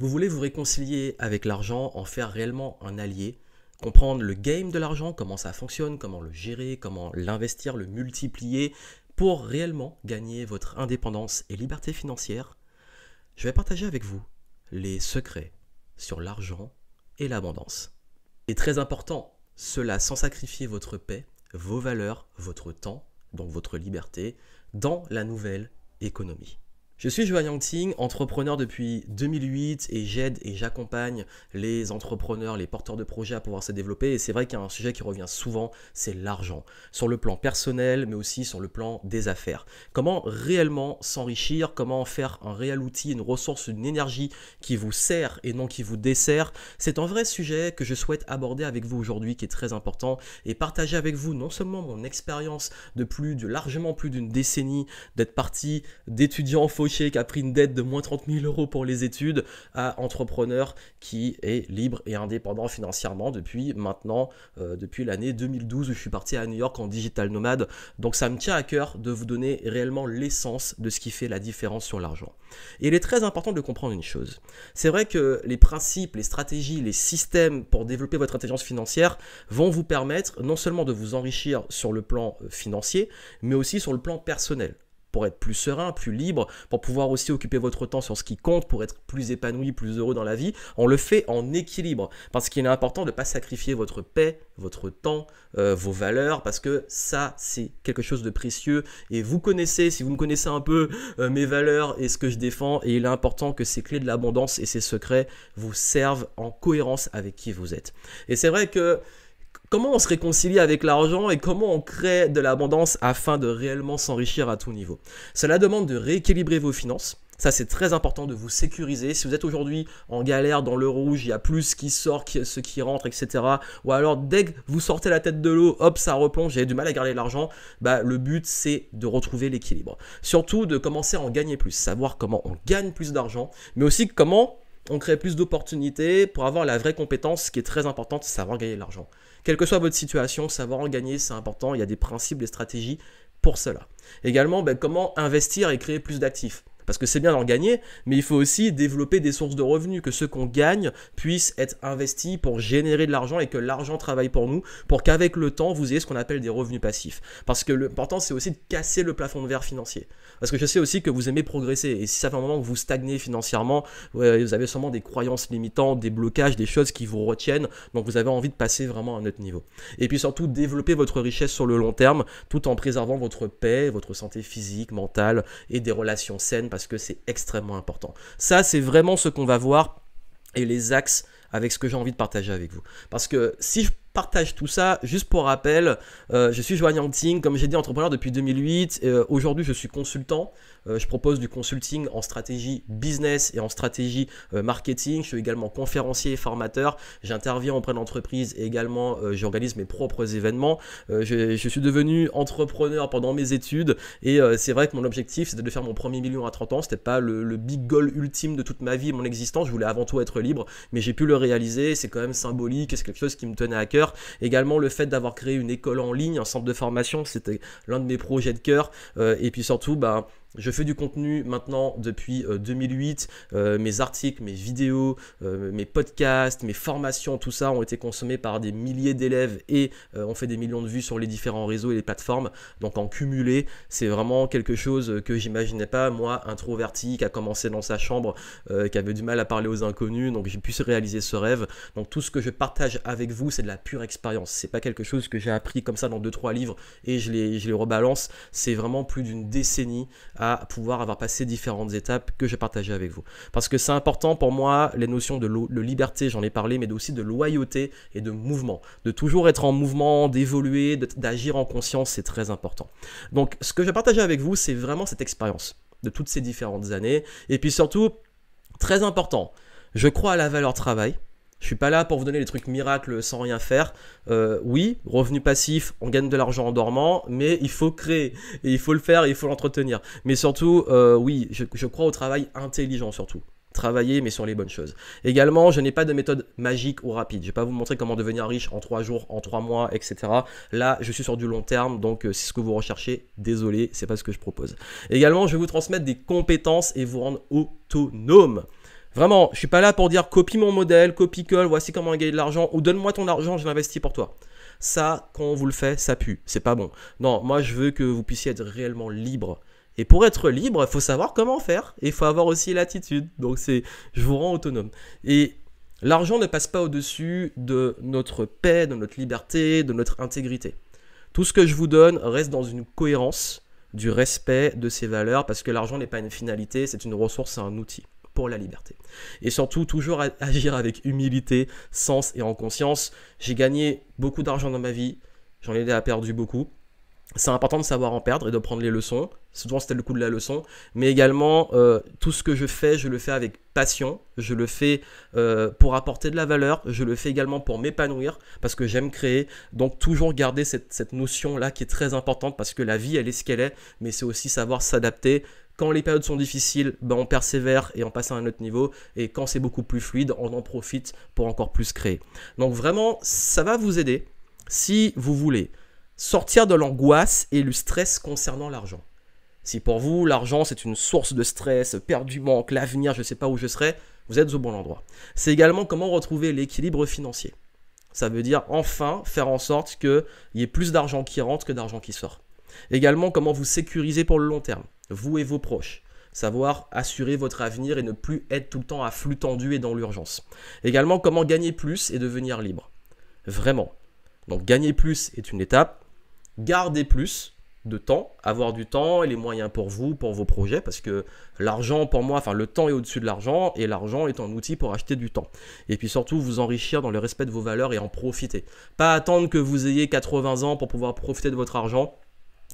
Vous voulez vous réconcilier avec l'argent, en faire réellement un allié, comprendre le game de l'argent, comment ça fonctionne, comment le gérer, comment l'investir, le multiplier, pour réellement gagner votre indépendance et liberté financière. Je vais partager avec vous les secrets sur l'argent et l'abondance. Et très important, cela sans sacrifier votre paix, vos valeurs, votre temps, donc votre liberté, dans la nouvelle économie. Je suis Johan Yangting, entrepreneur depuis 2008 et j'aide et j'accompagne les entrepreneurs, les porteurs de projets à pouvoir se développer. Et c'est vrai qu'il y a un sujet qui revient souvent, c'est l'argent. Sur le plan personnel, mais aussi sur le plan des affaires. Comment réellement s'enrichir, comment faire un réel outil, une ressource, une énergie qui vous sert et non qui vous dessert. C'est un vrai sujet que je souhaite aborder avec vous aujourd'hui qui est très important et partager avec vous non seulement mon expérience de plus, de largement plus d'une décennie d'être parti d'étudiant faux qui a pris une dette de moins 30 000 euros pour les études à entrepreneur qui est libre et indépendant financièrement depuis maintenant, euh, depuis l'année 2012 où je suis parti à New York en digital nomade. Donc ça me tient à cœur de vous donner réellement l'essence de ce qui fait la différence sur l'argent. Et il est très important de comprendre une chose. C'est vrai que les principes, les stratégies, les systèmes pour développer votre intelligence financière vont vous permettre non seulement de vous enrichir sur le plan euh, financier, mais aussi sur le plan personnel pour être plus serein, plus libre, pour pouvoir aussi occuper votre temps sur ce qui compte, pour être plus épanoui, plus heureux dans la vie, on le fait en équilibre. Parce qu'il est important de ne pas sacrifier votre paix, votre temps, euh, vos valeurs, parce que ça, c'est quelque chose de précieux. Et vous connaissez, si vous me connaissez un peu, euh, mes valeurs et ce que je défends, et il est important que ces clés de l'abondance et ces secrets vous servent en cohérence avec qui vous êtes. Et c'est vrai que comment on se réconcilie avec l'argent et comment on crée de l'abondance afin de réellement s'enrichir à tout niveau. Cela demande de rééquilibrer vos finances. Ça, c'est très important de vous sécuriser. Si vous êtes aujourd'hui en galère dans le rouge, il y a plus qui sort, que ce qui rentre, etc. Ou alors, dès que vous sortez la tête de l'eau, hop, ça replonge, j'ai du mal à garder l'argent. Bah, le but, c'est de retrouver l'équilibre. Surtout, de commencer à en gagner plus, savoir comment on gagne plus d'argent, mais aussi comment on crée plus d'opportunités pour avoir la vraie compétence qui est très importante, savoir gagner de l'argent. Quelle que soit votre situation, savoir en gagner, c'est important. Il y a des principes, des stratégies pour cela. Également, ben, comment investir et créer plus d'actifs. Parce que c'est bien d'en gagner, mais il faut aussi développer des sources de revenus, que ce qu'on gagne puisse être investi pour générer de l'argent et que l'argent travaille pour nous, pour qu'avec le temps, vous ayez ce qu'on appelle des revenus passifs. Parce que l'important, c'est aussi de casser le plafond de verre financier. Parce que je sais aussi que vous aimez progresser, et si ça fait un moment que vous stagnez financièrement, vous avez sûrement des croyances limitantes, des blocages, des choses qui vous retiennent, donc vous avez envie de passer vraiment à un autre niveau. Et puis surtout, développer votre richesse sur le long terme, tout en préservant votre paix, votre santé physique, mentale et des relations saines, parce que c'est extrêmement important. Ça, c'est vraiment ce qu'on va voir et les axes avec ce que j'ai envie de partager avec vous. Parce que si je partage tout ça, juste pour rappel, euh, je suis Joanne Ting. comme j'ai dit, entrepreneur depuis 2008. Euh, aujourd'hui, je suis consultant. Euh, je propose du consulting en stratégie business et en stratégie euh, marketing. Je suis également conférencier et formateur. J'interviens auprès d'entreprises et également euh, j'organise mes propres événements. Je, suis devenu entrepreneur pendant mes études et c'est vrai que mon objectif c'était de faire mon premier million à 30 ans. C'était pas le, big goal ultime de toute ma vie mon existence. Je voulais avant tout être libre, mais j'ai pu le réaliser. C'est quand même symbolique, c'est quelque chose qui me tenait à cœur. Également le fait d'avoir créé une école en ligne, un centre de formation, c'était l'un de mes projets de cœur. et puis surtout, bah, je fais du contenu maintenant depuis 2008. Euh, euh, mes articles, mes vidéos, euh, mes podcasts, mes formations, tout ça ont été consommés par des milliers d'élèves et ont fait des millions de vues sur les différents réseaux et les plateformes. Donc en cumulé, c'est vraiment quelque chose que j'imaginais pas. Moi, introverti, qui a commencé dans sa chambre, qui avait du mal à parler aux inconnus, donc j'ai pu réaliser ce rêve. Donc tout ce que je partage avec vous, c'est de la pure expérience. C'est pas quelque chose que j'ai appris comme ça dans deux trois livres et je les, je les rebalance. C'est vraiment plus d'une décennie à pouvoir avoir passé différentes étapes que j'ai partagées avec vous. Parce que c'est important pour moi, les notions de, liberté, j'en ai parlé, mais aussi de loyauté et de mouvement. De toujours être en mouvement, d'évoluer, d'agir en conscience, c'est très important. Donc ce que je partagé avec vous, c'est vraiment cette expérience de toutes ces différentes années. Et puis surtout, très important, je crois à la valeur travail. Je suis pas là pour vous donner les trucs miracles sans rien faire. Euh, oui, revenu passif, on gagne de l'argent en dormant, mais il faut créer, il faut le faire, il faut l'entretenir. Mais surtout, euh, oui, je, crois au travail intelligent surtout travailler mais sur les bonnes choses. Également, je n'ai pas de méthode magique ou rapide. Je ne vais pas vous montrer comment devenir riche en 3 jours, en 3 mois, etc. Là, je suis sur du long terme, donc si euh, c'est ce que vous recherchez, désolé, c'est pas ce que je propose. Également, je vais vous transmettre des compétences et vous rendre autonome. Vraiment, je suis pas là pour dire copie mon modèle, copie colle, voici comment gagner de l'argent, ou donne-moi ton argent, je l'investis pour toi. Ça, quand on vous le fait, ça pue, c'est pas bon. Non, moi je veux que vous puissiez être réellement libre. Et pour être libre, il faut savoir comment faire, et il faut avoir aussi l'attitude. Donc c'est, je vous rends autonome. Et l'argent ne passe pas au-dessus de notre paix, de notre liberté, de notre intégrité. Tout ce que je vous donne reste dans une cohérence du respect de ces valeurs, parce que l'argent n'est pas une finalité, c'est une ressource, c'est un outil pour la liberté. Et surtout, toujours agir avec humilité, sens et en conscience. J'ai gagné beaucoup d'argent dans ma vie, j'en ai déjà perdu beaucoup. C'est important de savoir en perdre et de prendre les leçons. Souvent, c'était le coup de la leçon. Mais également, euh, tout ce que je fais, je le fais avec passion. Je le fais euh, pour apporter de la valeur. Je le fais également pour m'épanouir parce que j'aime créer. Donc, toujours garder cette, cette notion-là qui est très importante parce que la vie, elle est ce qu'elle est. Mais c'est aussi savoir s'adapter, quand les périodes sont difficiles, ben, on persévère et on passe à un autre niveau. Et quand c'est beaucoup plus fluide, on en profite pour encore plus créer. Donc vraiment, ça va vous aider si vous voulez sortir de l'angoisse et le stress concernant l'argent. Si pour vous, l'argent, c'est une source de stress, perdu du manque, l'avenir, je ne sais pas où je serai, vous êtes au bon endroit. C'est également comment retrouver l'équilibre financier. Ça veut dire enfin faire en sorte qu'il y ait plus d'argent qui rentre que d'argent qui sort. Également, comment vous sécuriser pour le long terme vous et vos proches savoir assurer votre avenir et ne plus être tout le temps à flux tendu et dans l'urgence. Également, comment gagner plus et devenir libre. Vraiment. Donc gagner plus est une étape. Garder plus de temps, avoir du temps et les moyens pour vous, pour vos projets, parce que l'argent, pour moi, enfin le temps est au-dessus de l'argent, et l'argent est un outil pour acheter du temps. Et puis surtout, vous enrichir dans le respect de vos valeurs et en profiter. Pas attendre que vous ayez 80 ans pour pouvoir profiter de votre argent,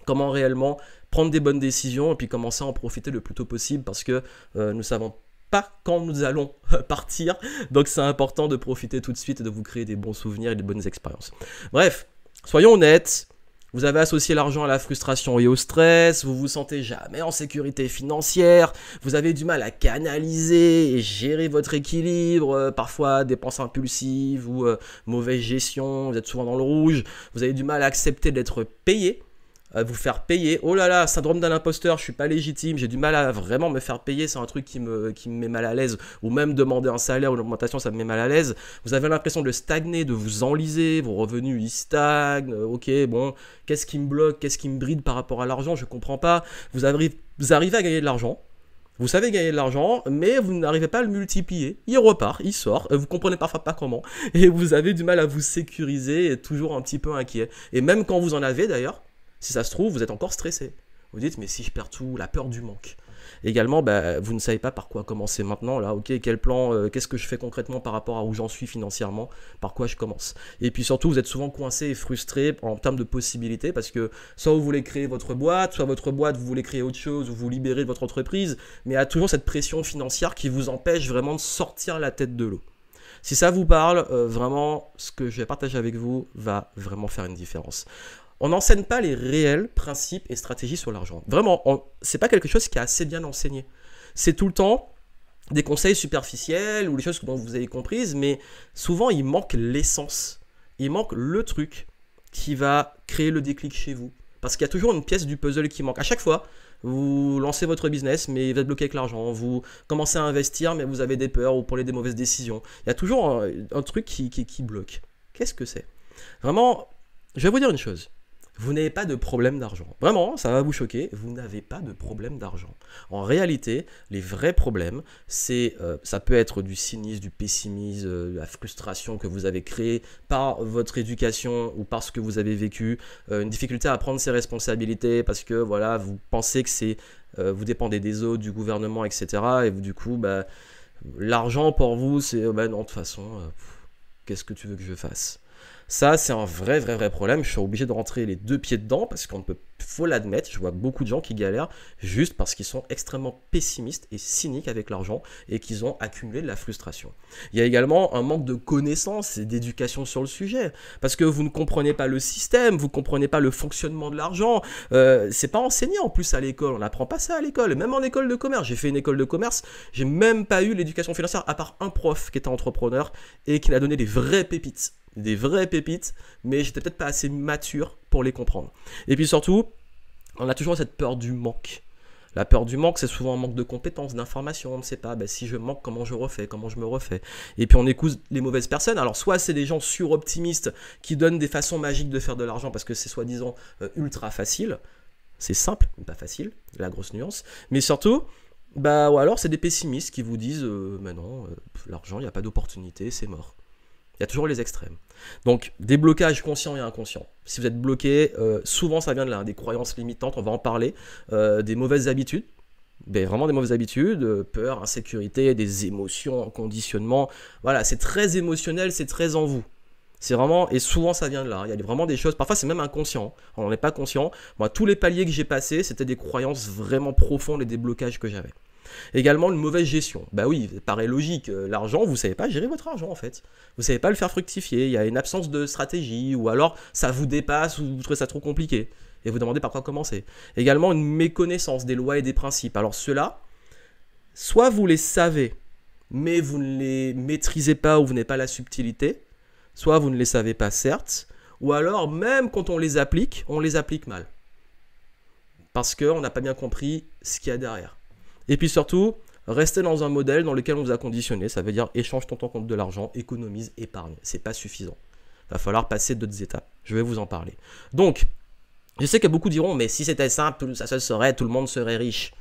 comment réellement prendre des bonnes décisions et puis commencer à en profiter le plus tôt possible parce que euh, nous savons pas quand nous allons partir. Donc c'est important de profiter tout de suite et de vous créer des bons souvenirs et des bonnes expériences. Bref, soyons honnêtes. Vous avez associé l'argent à la frustration et au stress, vous vous sentez jamais en sécurité financière, vous avez du mal à canaliser et gérer votre équilibre, euh, parfois dépenses impulsives ou euh, mauvaise gestion, vous êtes souvent dans le rouge, vous avez du mal à accepter d'être payé, euh, vous faire payer. Oh là là, syndrome d'un imposteur, je suis pas légitime, j'ai du mal à vraiment me faire payer, c'est un truc qui me, qui me met mal à l'aise, ou même demander un salaire ou une augmentation, ça me met mal à l'aise. Vous avez l'impression de stagner, de vous enliser, vos revenus ils stagnent, euh, ok, bon, qu'est-ce qui me bloque, qu'est-ce qui me bride par rapport à l'argent, je comprends pas. Vous arrivez, vous arrivez à gagner de l'argent, vous savez gagner de l'argent, mais vous n'arrivez pas à le multiplier. Il repart, il sort, euh, vous comprenez parfois pas comment, et vous avez du mal à vous sécuriser, et toujours un petit peu inquiet. Et même quand vous en avez d'ailleurs, si ça se trouve, vous êtes encore stressé. Vous dites, mais si je perds tout, la peur du manque. Également, bah, vous ne savez pas par quoi commencer maintenant. Là, ok, quel plan, euh, qu'est-ce que je fais concrètement par rapport à où j'en suis financièrement, par quoi je commence. Et puis surtout, vous êtes souvent coincé et frustré en termes de possibilités parce que soit vous voulez créer votre boîte, soit votre boîte, vous voulez créer autre chose, vous vous libérez de votre entreprise, mais il y a toujours cette pression financière qui vous empêche vraiment de sortir la tête de l'eau. Si ça vous parle, euh, vraiment, ce que je vais partager avec vous va vraiment faire une différence on n'enseigne pas les réels principes et stratégies sur l'argent. Vraiment, n'est pas quelque chose qui est assez bien enseigné. C'est tout le temps des conseils superficiels ou les choses dont vous avez comprises, mais souvent il manque l'essence, il manque le truc qui va créer le déclic chez vous. Parce qu'il y a toujours une pièce du puzzle qui manque. À chaque fois, vous lancez votre business, mais vous êtes bloqué avec l'argent. Vous commencez à investir, mais vous avez des peurs ou prenez des mauvaises décisions. Il y a toujours un, truc qui bloque. Qu'est-ce que c'est Vraiment, je vais vous dire une chose vous n'avez pas de problème d'argent. Vraiment, ça va vous choquer, vous n'avez pas de problème d'argent. En réalité, les vrais problèmes, c'est, euh, ça peut être du cynisme, du pessimisme, de euh, la frustration que vous avez créée par votre éducation ou par ce que vous avez vécu, euh, une difficulté à prendre ses responsabilités parce que voilà, vous pensez que c'est, vous dépendez des autres, du gouvernement, etc. Et du coup, bah, l'argent pour vous, c'est, oh, bah, non, de toute façon, qu'est-ce que tu veux que je fasse ça, c'est un vrai, vrai, vrai problème. Je suis obligé de rentrer les deux pieds dedans parce qu'on peut, faut l'admettre, je vois beaucoup de gens qui galèrent juste parce qu'ils sont extrêmement pessimistes et cyniques avec l'argent et qu'ils ont accumulé de la frustration. Il y a également un manque de connaissances et d'éducation sur le sujet parce que vous ne comprenez pas le système, vous ne comprenez pas le fonctionnement de l'argent. Euh, c'est pas enseigné en plus à l'école, on n'apprend pas ça à l'école, même en école de commerce. J'ai fait une école de commerce, j'ai même pas eu l'éducation financière à part un prof qui était entrepreneur et qui m'a donné des vraies pépites des vraies pépites, mais j'étais peut-être pas assez mature pour les comprendre. Et puis surtout, on a toujours cette peur du manque. La peur du manque, c'est souvent un manque de compétences, d'informations. On ne sait pas ben, si je manque, comment je refais, comment je me refais. Et puis on écoute les mauvaises personnes. Alors, soit c'est des gens suroptimistes qui donnent des façons magiques de faire de l'argent parce que c'est soi-disant euh, ultra facile. C'est simple, mais pas facile, la grosse nuance. Mais surtout, bah, ou alors c'est des pessimistes qui vous disent euh, Mais non, euh, l'argent, il n'y a pas d'opportunité, c'est mort. Il y a toujours les extrêmes. Donc des blocages conscients et inconscients. Si vous êtes bloqué, euh, souvent ça vient de là, des croyances limitantes, on va en parler, euh, des mauvaises habitudes, ben, vraiment des mauvaises habitudes, euh, peur, insécurité, des émotions, conditionnement. Voilà, c'est très émotionnel, c'est très en vous. C'est vraiment, et souvent ça vient de là. Il y a vraiment des choses, parfois c'est même inconscient, on n'est pas conscient. Moi, tous les paliers que j'ai passés, c'était des croyances vraiment profondes et des blocages que j'avais. Également une mauvaise gestion. Bah oui, paraît logique, euh, l'argent, vous savez pas gérer votre argent en fait. Vous savez pas le faire fructifier, il y a une absence de stratégie, ou alors ça vous dépasse, ou vous trouvez ça trop compliqué, et vous demandez par quoi commencer. Également une méconnaissance des lois et des principes. Alors ceux-là, soit vous les savez, mais vous ne les maîtrisez pas ou vous n'avez pas la subtilité, soit vous ne les savez pas certes, ou alors même quand on les applique, on les applique mal. Parce qu'on n'a pas bien compris ce qu'il y a derrière. Et puis surtout, restez dans un modèle dans lequel on vous a conditionné. Ça veut dire échange ton temps contre de l'argent, économise, épargne. C'est pas suffisant. Va falloir passer d'autres étapes. Je vais vous en parler. Donc, je sais que beaucoup diront, mais si c'était simple, ça serait, tout le monde serait riche.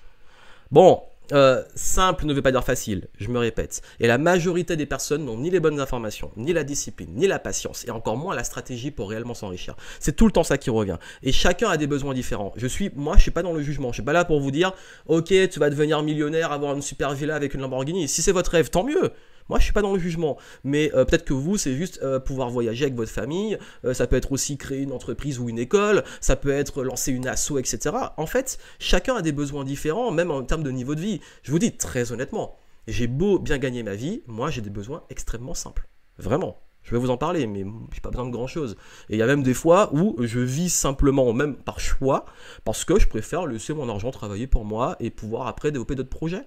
Bon, euh, simple ne veut pas dire facile, je me répète. Et la majorité des personnes n'ont ni les bonnes informations, ni la discipline, ni la patience, et encore moins la stratégie pour réellement s'enrichir. C'est tout le temps ça qui revient. Et chacun a des besoins différents. Je suis, moi, je ne suis pas dans le jugement. Je suis pas là pour vous dire, ok, tu vas devenir millionnaire, avoir une super villa avec une Lamborghini. Si c'est votre rêve, tant mieux. Moi, je suis pas dans le jugement, mais euh, peut-être que vous, c'est juste euh, pouvoir voyager avec votre famille. Euh, ça peut être aussi créer une entreprise ou une école. Ça peut être lancer une asso, etc. En fait, chacun a des besoins différents, même en termes de niveau de vie. Je vous dis très honnêtement, j'ai beau bien gagner ma vie, moi, j'ai des besoins extrêmement simples. Vraiment. Je vais vous en parler, mais j'ai pas besoin de grand chose. Et il y a même des fois où je vis simplement, même par choix, parce que je préfère laisser mon argent travailler pour moi et pouvoir après développer d'autres projets.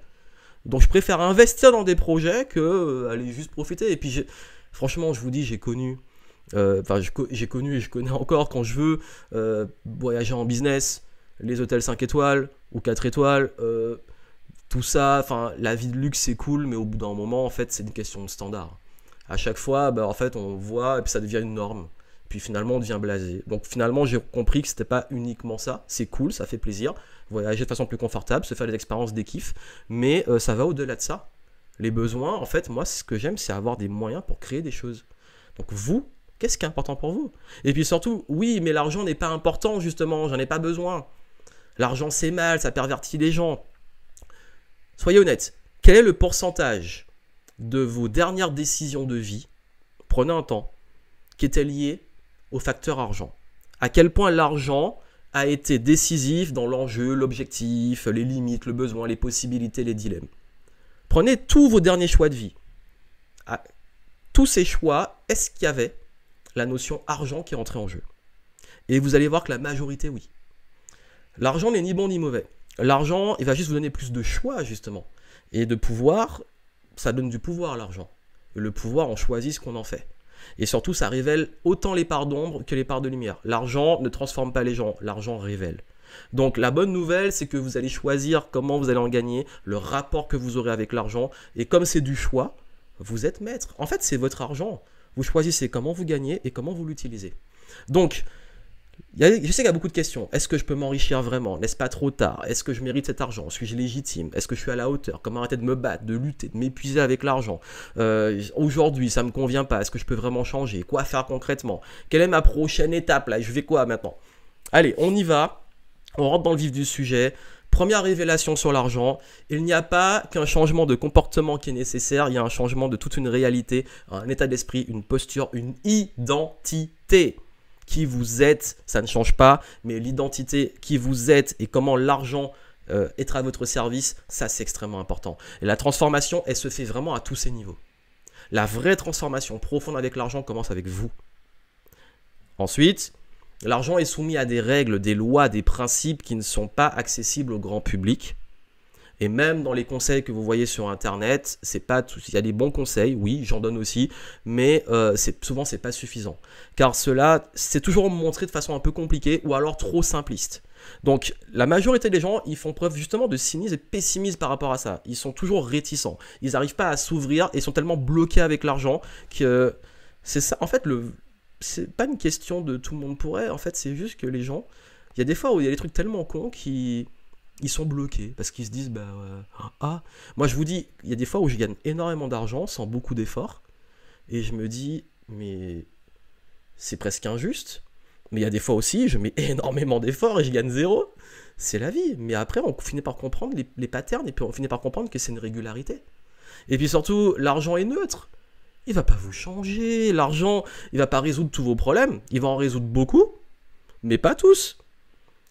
Donc je préfère investir dans des projets que euh, aller juste profiter. Et puis franchement, je vous dis, j'ai connu, euh, enfin j'ai connu et je connais encore quand je veux euh, voyager en business, les hôtels 5 étoiles ou 4 étoiles, tout ça, enfin la vie de luxe c'est cool, mais au bout d'un moment, en fait, c'est une question de standard. À chaque fois, bah, en fait, on voit et puis ça devient une norme. Puis finalement, on devient blasé. Donc finalement, j'ai compris que c'était pas uniquement ça. C'est cool, ça fait plaisir voyager de façon plus confortable, se faire des expériences, des kiffs, mais euh, ça va au-delà de ça. Les besoins, en fait, moi, ce que j'aime, c'est avoir des moyens pour créer des choses. Donc vous, qu'est-ce qui est important pour vous Et puis surtout, oui, mais l'argent n'est pas important, justement, j'en ai pas besoin. L'argent, c'est mal, ça pervertit les gens. Soyez honnête, quel est le pourcentage de vos dernières décisions de vie, prenez un temps, qui était lié au facteur argent À quel point l'argent a été décisif dans l'enjeu, l'objectif, les limites, le besoin, les possibilités, les dilemmes. Prenez tous vos derniers choix de vie. À ah, tous ces choix, est-ce qu'il y avait la notion argent qui est en jeu Et vous allez voir que la majorité, oui. L'argent n'est ni bon ni mauvais. L'argent, il va juste vous donner plus de choix, justement. Et de pouvoir, ça donne du pouvoir, l'argent. Le pouvoir, on choisit ce qu'on en fait. Et surtout, ça révèle autant les parts d'ombre que les parts de lumière. L'argent ne transforme pas les gens, l'argent révèle. Donc la bonne nouvelle, c'est que vous allez choisir comment vous allez en gagner, le rapport que vous aurez avec l'argent. Et comme c'est du choix, vous êtes maître. En fait, c'est votre argent. Vous choisissez comment vous gagnez et comment vous l'utilisez. Donc, je sais qu'il y a beaucoup de questions. Est-ce que je peux m'enrichir vraiment N'est-ce pas trop tard Est-ce que je mérite cet argent Suis-je légitime Est-ce que je suis à la hauteur Comment arrêter de me battre, de lutter, de m'épuiser avec l'argent euh, Aujourd'hui, ça me convient pas. Est-ce que je peux vraiment changer Quoi faire concrètement Quelle est ma prochaine étape là Je vais quoi maintenant Allez, on y va. On rentre dans le vif du sujet. Première révélation sur l'argent, il n'y a pas qu'un changement de comportement qui est nécessaire, il y a un changement de toute une réalité, un état d'esprit, une posture, une identité qui vous êtes, ça ne change pas, mais l'identité, qui vous êtes et comment l'argent euh, est à votre service, ça c'est extrêmement important. Et la transformation, elle se fait vraiment à tous ces niveaux. La vraie transformation profonde avec l'argent commence avec vous. Ensuite, l'argent est soumis à des règles, des lois, des principes qui ne sont pas accessibles au grand public. Et même dans les conseils que vous voyez sur Internet, c'est pas tout. Il y a des bons conseils, oui, j'en donne aussi, mais euh, c'est souvent c'est pas suffisant, car cela c'est toujours montré de façon un peu compliquée ou alors trop simpliste. Donc la majorité des gens, ils font preuve justement de cynisme et de pessimisme par rapport à ça. Ils sont toujours réticents. Ils n'arrivent pas à s'ouvrir et sont tellement bloqués avec l'argent que c'est ça. En fait, le c'est pas une question de tout le monde pourrait. En fait, c'est juste que les gens, il y a des fois où il y a des trucs tellement cons qui ils sont bloqués parce qu'ils se disent bah euh, ah moi je vous dis il y a des fois où je gagne énormément d'argent sans beaucoup d'efforts et je me dis mais c'est presque injuste mais il y a des fois aussi je mets énormément d'efforts et je gagne zéro c'est la vie mais après on finit par comprendre les, les patterns et puis on finit par comprendre que c'est une régularité et puis surtout l'argent est neutre il va pas vous changer l'argent il va pas résoudre tous vos problèmes il va en résoudre beaucoup mais pas tous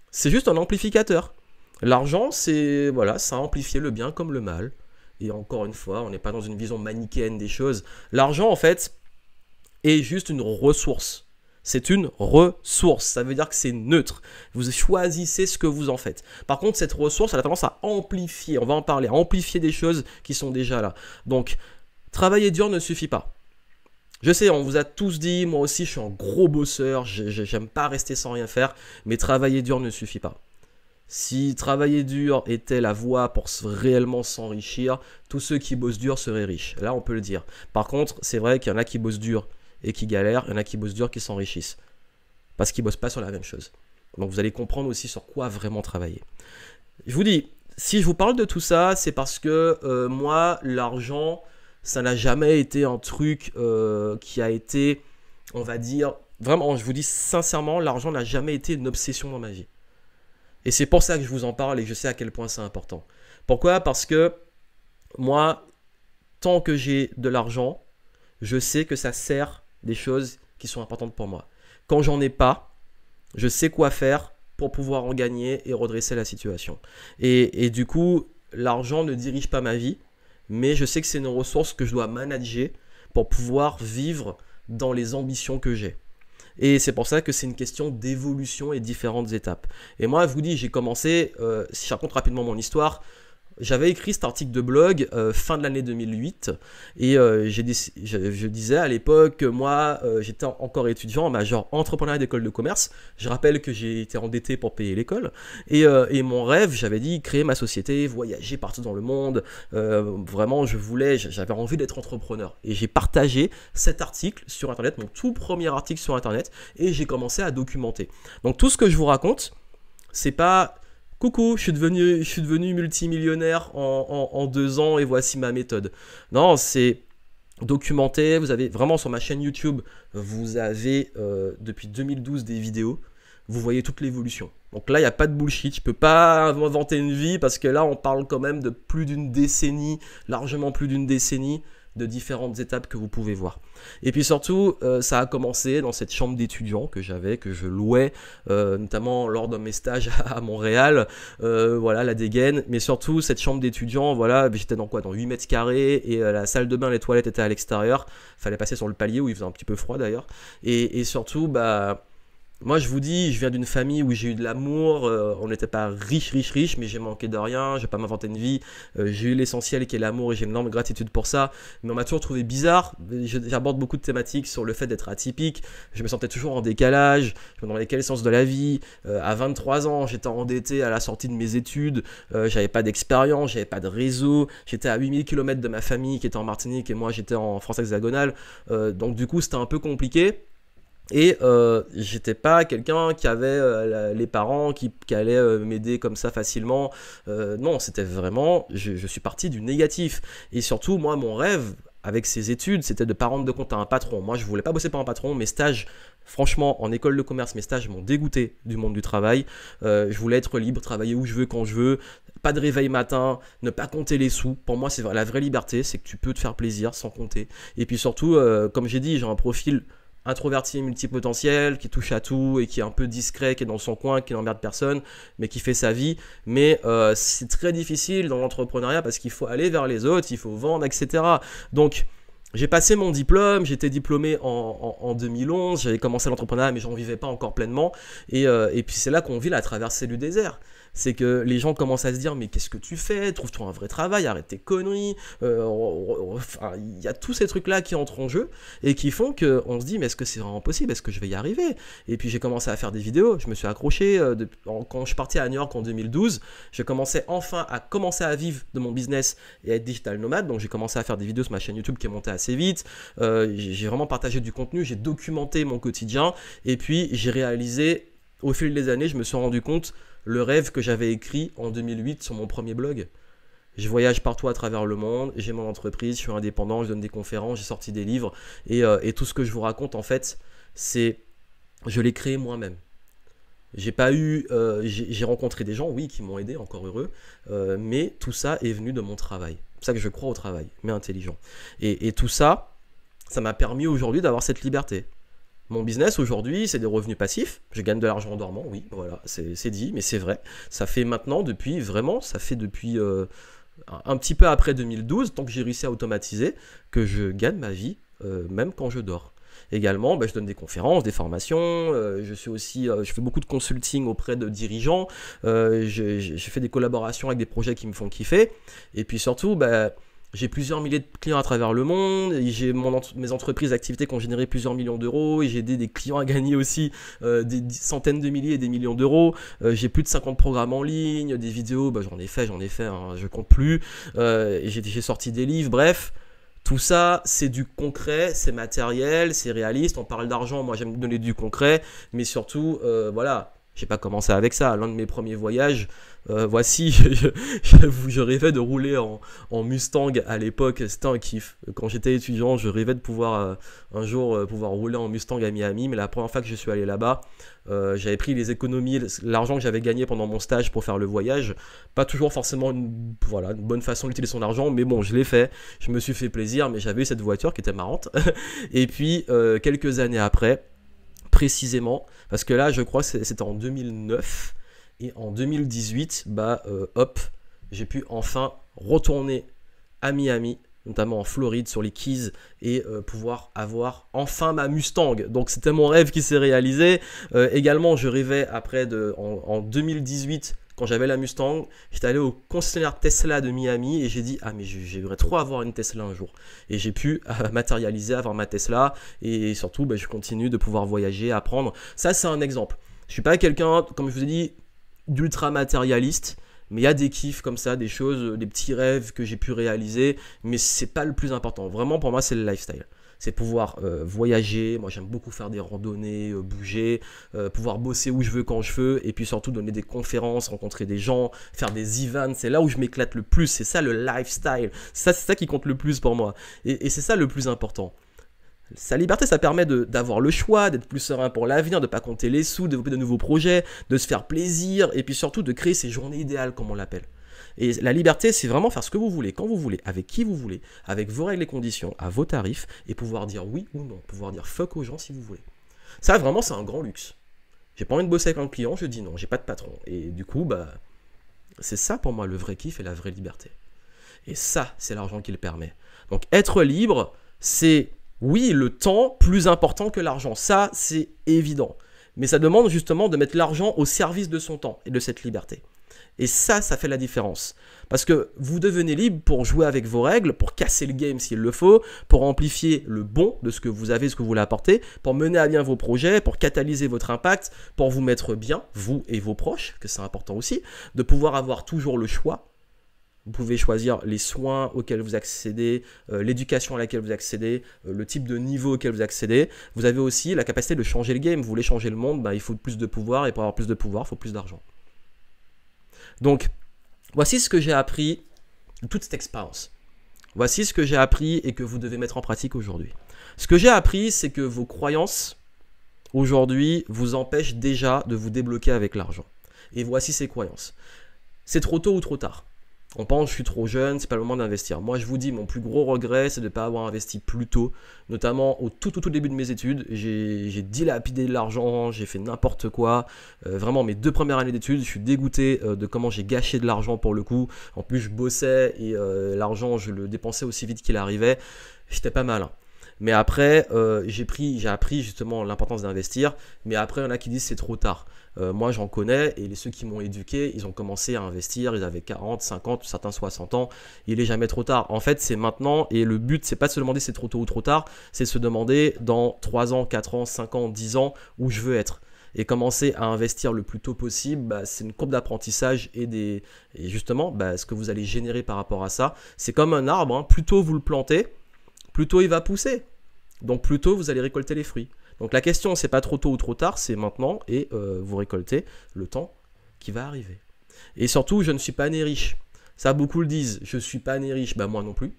c'est juste un amplificateur L'argent, c'est voilà, ça a amplifié le bien comme le mal. Et encore une fois, on n'est pas dans une vision manichéenne des choses. L'argent, en fait, est juste une ressource. C'est une ressource. Ça veut dire que c'est neutre. Vous choisissez ce que vous en faites. Par contre, cette ressource, elle a tendance à amplifier. On va en parler. À amplifier des choses qui sont déjà là. Donc, travailler dur ne suffit pas. Je sais, on vous a tous dit, moi aussi je suis un gros bosseur, j'aime pas rester sans rien faire, mais travailler dur ne suffit pas. Si travailler dur était la voie pour réellement s'enrichir, tous ceux qui bossent dur seraient riches. Là, on peut le dire. Par contre, c'est vrai qu'il y en a qui bossent dur et qui galèrent, il y en a qui bossent dur et qui s'enrichissent. Parce qu'ils bossent pas sur la même chose. Donc vous allez comprendre aussi sur quoi vraiment travailler. Je vous dis, si je vous parle de tout ça, c'est parce que euh, moi, l'argent, ça n'a jamais été un truc euh, qui a été, on va dire, vraiment, je vous dis sincèrement, l'argent n'a jamais été une obsession dans ma vie. Et c'est pour ça que je vous en parle et je sais à quel point c'est important. Pourquoi Parce que moi, tant que j'ai de l'argent, je sais que ça sert des choses qui sont importantes pour moi. Quand j'en ai pas, je sais quoi faire pour pouvoir en gagner et redresser la situation. Et, et du coup, l'argent ne dirige pas ma vie, mais je sais que c'est une ressource que je dois manager pour pouvoir vivre dans les ambitions que j'ai. Et c'est pour ça que c'est une question d'évolution et différentes étapes. Et moi, je vous dis, j'ai commencé, euh, si je raconte rapidement mon histoire, j'avais écrit cet article de blog euh, fin de l'année 2008 et euh, je, disais à l'époque moi euh, j'étais encore étudiant en major entrepreneuriat d'école de commerce. Je rappelle que j'ai été endetté pour payer l'école et, et, mon rêve, j'avais dit créer ma société, voyager partout dans le monde. vraiment, je voulais, j'avais envie d'être entrepreneur et j'ai partagé cet article sur internet, mon tout premier article sur internet et j'ai commencé à documenter. Donc tout ce que je vous raconte, c'est pas Coucou, je suis devenu, multimillionnaire en, deux ans et voici ma méthode. Non, c'est documenté. Vous avez vraiment sur ma chaîne YouTube, vous avez euh, depuis 2012 des vidéos. Vous voyez toute l'évolution. Donc là, il n'y a pas de bullshit. Je peux pas inventer une vie parce que là, on parle quand même de plus d'une décennie, largement plus d'une décennie de différentes étapes que vous pouvez voir. Et puis surtout, euh, ça a commencé dans cette chambre d'étudiants que j'avais, que je louais, euh, notamment lors de mes stages à Montréal, euh, voilà, la dégaine, mais surtout cette chambre d'étudiants, voilà, j'étais dans quoi Dans 8 mètres carrés, et la salle de bain, les toilettes étaient à l'extérieur, fallait passer sur le palier où il faisait un petit peu froid d'ailleurs, et, et surtout, bah moi, je vous dis, je viens d'une famille où j'ai eu de l'amour. Euh, on n'était pas riche, riche, riche, mais j'ai manqué de rien. J'ai pas m'inventer une vie. Euh, j'ai eu l'essentiel qui est l'amour et j'ai une énorme gratitude pour ça. Mais on m'a toujours trouvé bizarre. J'aborde beaucoup de thématiques sur le fait d'être atypique. Je me sentais toujours en décalage. Je me demandais quel sens de la vie. Euh, à 23 ans, j'étais endetté à la sortie de mes études. j'avais pas d'expérience, j'avais pas de réseau. J'étais à 8000 km de ma famille qui était en Martinique et moi j'étais en France hexagonale. donc du coup, c'était un peu compliqué. Et euh, j'étais pas quelqu'un qui avait euh, les parents qui, qui allaient euh, m'aider comme ça facilement. Euh, non, c'était vraiment, je, suis parti du négatif. Et surtout, moi, mon rêve avec ces études, c'était de ne pas rendre de compte à un patron. Moi, je voulais pas bosser pour un patron. Mes stages, franchement, en école de commerce, mes stages m'ont dégoûté du monde du travail. je voulais être libre, travailler où je veux, quand je veux, pas de réveil matin, ne pas compter les sous. Pour moi, c'est la vraie liberté, c'est que tu peux te faire plaisir sans compter. Et puis surtout, comme j'ai dit, j'ai un profil introverti multipotentiel, qui touche à tout et qui est un peu discret, qui est dans son coin, qui n'emmerde personne, mais qui fait sa vie. Mais euh, c'est très difficile dans l'entrepreneuriat parce qu'il faut aller vers les autres, il faut vendre, etc. Donc, j'ai passé mon diplôme, j'étais diplômé en, 2011, j'avais commencé l'entrepreneuriat, mais je n'en vivais pas encore pleinement. Euh, et puis c'est là qu'on vit la traversée du désert c'est que les gens commencent à se dire mais qu'est-ce que tu fais Trouve-toi un vrai travail, arrête tes conneries. Euh, il y a tous ces trucs-là qui entrent en jeu et qui font qu'on se dit mais est-ce que c'est vraiment possible Est-ce que je vais y arriver Et puis j'ai commencé à faire des vidéos, je me suis accroché. Euh, quand je partais à New York en 2012, j'ai commençais enfin à commencer à vivre de mon business et à être digital nomade. Donc j'ai commencé à faire des vidéos sur ma chaîne YouTube qui est montée assez vite. Euh, j'ai vraiment partagé du contenu, j'ai documenté mon quotidien et puis j'ai réalisé au fil des années, je me suis rendu compte le rêve que j'avais écrit en 2008 sur mon premier blog. Je voyage partout à travers le monde, j'ai mon entreprise, je suis indépendant, je donne des conférences, j'ai sorti des livres, et, euh, tout ce que je vous raconte, en fait, c'est... Je l'ai créé moi-même. J'ai pas eu, euh, j'ai rencontré des gens, oui, qui m'ont aidé, encore heureux, euh, mais tout ça est venu de mon travail. C'est ça que je crois au travail, mais intelligent. et tout ça, ça m'a permis aujourd'hui d'avoir cette liberté. Mon business aujourd'hui, c'est des revenus passifs. Je gagne de l'argent en dormant, oui, voilà, c'est dit, mais c'est vrai. Ça fait maintenant depuis, vraiment, ça fait depuis euh, un petit peu après 2012, tant que j'ai réussi à automatiser, que je gagne ma vie, euh, même quand je dors. Également, bah, je donne des conférences, des formations. Euh, je suis aussi, je fais beaucoup de consulting auprès de dirigeants. je, fais des collaborations avec des projets qui me font kiffer. Et puis surtout, bah, j'ai plusieurs milliers de clients à travers le monde, j'ai mes entreprises d'activités qui ont généré plusieurs millions d'euros, et j'ai aidé des clients à gagner aussi euh, des centaines de milliers et des millions d'euros. Euh, j'ai plus de 50 programmes en ligne, des vidéos, bah, j'en ai fait, j'en ai fait, hein, je compte plus. Euh, j'ai sorti des livres, bref. Tout ça, c'est du concret, c'est matériel, c'est réaliste. On parle d'argent, moi j'aime donner du concret, mais surtout, voilà, j'ai pas commencé avec ça. L'un de mes premiers voyages, euh, voici, je, rêvais de rouler en, Mustang à l'époque. C'était un kiff. Quand j'étais étudiant, je rêvais de pouvoir euh, un jour euh, pouvoir rouler en Mustang à Miami. Mais la première fois que je suis allé là-bas, j'avais pris les économies, l'argent que j'avais gagné pendant mon stage pour faire le voyage. Pas toujours forcément une, voilà, une bonne façon d'utiliser son argent, mais bon, je l'ai fait. Je me suis fait plaisir, mais j'avais eu cette voiture qui était marrante. Et puis, quelques années après, précisément, parce que là, je crois que c'était en 2009, et en 2018, bah, euh, hop, j'ai pu enfin retourner à Miami, notamment en Floride, sur les Keys, et euh, pouvoir avoir enfin ma Mustang. Donc c'était mon rêve qui s'est réalisé. Euh, également, je rêvais après, de, en 2018, quand j'avais la Mustang, j'étais allé au concessionnaire Tesla de Miami et j'ai dit ah mais j'aimerais trop avoir une Tesla un jour. Et j'ai pu euh, matérialiser avoir ma Tesla et surtout bah, je continue de pouvoir voyager, apprendre. Ça c'est un exemple. Je suis pas quelqu'un comme je vous ai dit d'ultra matérialiste. Mais il y a des kiffs comme ça, des choses, des petits rêves que j'ai pu réaliser, mais c'est pas le plus important. Vraiment, pour moi, c'est le lifestyle c'est pouvoir euh, voyager. Moi, j'aime beaucoup faire des randonnées, euh, bouger, euh, pouvoir bosser où je veux, quand je veux, et puis surtout donner des conférences, rencontrer des gens, faire des events. C'est là où je m'éclate le plus. C'est ça le lifestyle. Ça, c'est ça qui compte le plus pour moi. Et, c'est ça le plus important. Sa liberté, ça permet d'avoir le choix, d'être plus serein pour l'avenir, de ne pas compter les sous, de développer de nouveaux projets, de se faire plaisir, et puis surtout de créer ses journées idéales, comme on l'appelle. Et la liberté, c'est vraiment faire ce que vous voulez, quand vous voulez, avec qui vous voulez, avec vos règles et conditions, à vos tarifs, et pouvoir dire oui ou non, pouvoir dire fuck aux gens si vous voulez. Ça, vraiment, c'est un grand luxe. J'ai pas envie de bosser avec un client, je dis non, j'ai pas de patron. Et du coup, bah, c'est ça pour moi le vrai kiff et la vraie liberté. Et ça, c'est l'argent qui le permet. Donc être libre, c'est oui, le temps plus important que l'argent. Ça, c'est évident. Mais ça demande justement de mettre l'argent au service de son temps et de cette liberté. Et ça, ça fait la différence. Parce que vous devenez libre pour jouer avec vos règles, pour casser le game s'il le faut, pour amplifier le bon de ce que vous avez, ce que vous voulez apporter, pour mener à bien vos projets, pour catalyser votre impact, pour vous mettre bien, vous et vos proches, que c'est important aussi, de pouvoir avoir toujours le choix. Vous pouvez choisir les soins auxquels vous accédez, euh, l'éducation à laquelle vous accédez, euh, le type de niveau auquel vous accédez. Vous avez aussi la capacité de changer le game. Vous voulez changer le monde, bah, il faut plus de pouvoir et pour avoir plus de pouvoir, il faut plus d'argent. Donc, voici ce que j'ai appris de toute cette expérience. Voici ce que j'ai appris et que vous devez mettre en pratique aujourd'hui. Ce que j'ai appris, c'est que vos croyances, aujourd'hui, vous empêchent déjà de vous débloquer avec l'argent. Et voici ces croyances. C'est trop tôt ou trop tard. On pense je suis trop jeune, c'est pas le moment d'investir. Moi je vous dis, mon plus gros regret c'est de ne pas avoir investi plus tôt, notamment au tout tout, tout début de mes études. J'ai dilapidé de l'argent, j'ai fait n'importe quoi. Euh, vraiment mes deux premières années d'études, je suis dégoûté euh, de comment j'ai gâché de l'argent pour le coup. En plus je bossais et euh, l'argent je le dépensais aussi vite qu'il arrivait. J'étais pas mal. Hein. Mais après, j'ai j'ai appris justement l'importance d'investir. Mais après, il y en a qui disent c'est trop tard. Euh, moi, j'en connais et les, ceux qui m'ont éduqué, ils ont commencé à investir, ils avaient 40, 50, certains 60 ans. Il n'est jamais trop tard. En fait, c'est maintenant et le but, c'est pas de se demander c'est trop tôt ou trop tard, c'est se demander dans 3 ans, 4 ans, 5 ans, 10 ans où je veux être et commencer à investir le plus tôt possible, bah, c'est une courbe d'apprentissage et des justement bah, ce que vous allez générer par rapport à ça, c'est comme un arbre, Plutôt hein. plus tôt vous le plantez, plus tôt il va pousser. Donc plus tôt vous allez récolter les fruits. Donc la question, c'est pas trop tôt ou trop tard, c'est maintenant et euh, vous récoltez le temps qui va arriver. Et surtout, je ne suis pas né riche. Ça, beaucoup le disent, je ne suis pas né riche, bah moi non plus.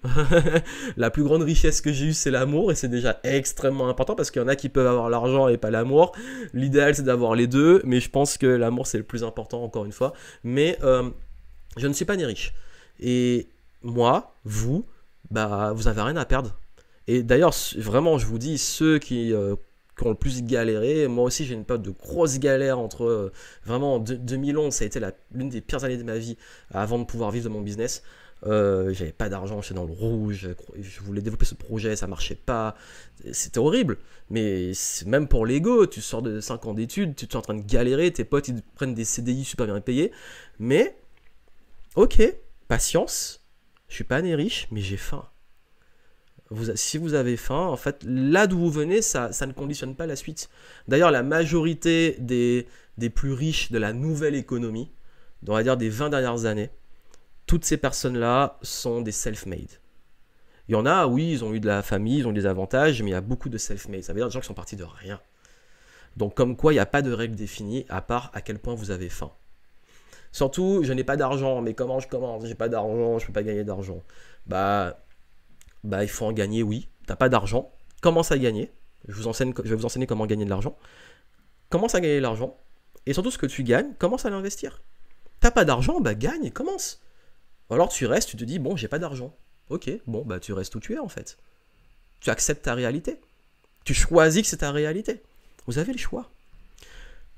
la plus grande richesse que j'ai eue, c'est l'amour, et c'est déjà extrêmement important parce qu'il y en a qui peuvent avoir l'argent et pas l'amour. L'idéal, c'est d'avoir les deux, mais je pense que l'amour, c'est le plus important, encore une fois. Mais euh, je ne suis pas né riche. Et moi, vous, bah vous n'avez rien à perdre. Et d'ailleurs, vraiment, je vous dis, ceux qui euh, ont le plus galéré. Moi aussi, j'ai une période de grosse galère entre euh, vraiment 2011, ça a été l'une des pires années de ma vie avant de pouvoir vivre de mon business. Euh, j'avais pas d'argent, j'étais dans le rouge, je voulais développer ce projet, ça marchait pas, c'était horrible. Mais même pour l'ego, tu sors de 5 ans d'études, tu es en train de galérer, tes potes ils prennent des CDI super bien payés, mais ok, patience, je suis pas né riche, mais j'ai faim si vous avez faim, en fait, là d'où vous venez, ça, ça, ne conditionne pas la suite. D'ailleurs, la majorité des, des plus riches de la nouvelle économie, on va dire des 20 dernières années, toutes ces personnes-là sont des self-made. Il y en a, oui, ils ont eu de la famille, ils ont eu des avantages, mais il y a beaucoup de self-made. Ça veut dire des gens qui sont partis de rien. Donc, comme quoi, il n'y a pas de règle définie, à part à quel point vous avez faim. Surtout, je n'ai pas d'argent, mais comment je commence J'ai pas d'argent, je ne peux pas gagner d'argent. Bah, bah, il faut en gagner, oui. T'as pas d'argent, commence à gagner. Je, vous enseigne, je vais vous enseigner comment gagner de l'argent. Commence à gagner de l'argent. Et surtout, ce que tu gagnes, commence à l'investir. T'as pas d'argent, bah gagne, commence. Ou alors tu restes, tu te dis, bon, j'ai pas d'argent. Ok, bon, bah tu restes où tu es en fait. Tu acceptes ta réalité. Tu choisis que c'est ta réalité. Vous avez le choix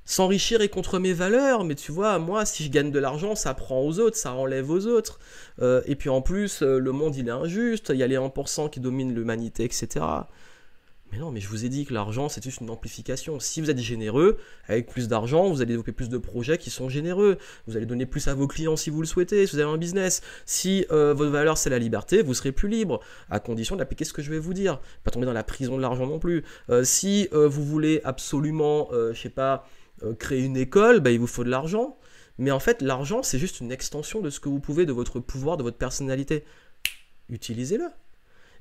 s'enrichir est contre mes valeurs, mais tu vois, moi, si je gagne de l'argent, ça prend aux autres, ça enlève aux autres. Euh, et puis en plus, euh, le monde, il est injuste, il y a les 1% qui dominent l'humanité, etc. Mais non, mais je vous ai dit que l'argent, c'est juste une amplification. Si vous êtes généreux, avec plus d'argent, vous allez développer plus de projets qui sont généreux. Vous allez donner plus à vos clients si vous le souhaitez, si vous avez un business. Si euh, votre valeur, c'est la liberté, vous serez plus libre, à condition d'appliquer ce que je vais vous dire. Pas tomber dans la prison de l'argent non plus. si vous voulez absolument, je sais pas, euh, créer une école, bah, il vous faut de l'argent. Mais en fait, l'argent, c'est juste une extension de ce que vous pouvez, de votre pouvoir, de votre personnalité. Utilisez-le.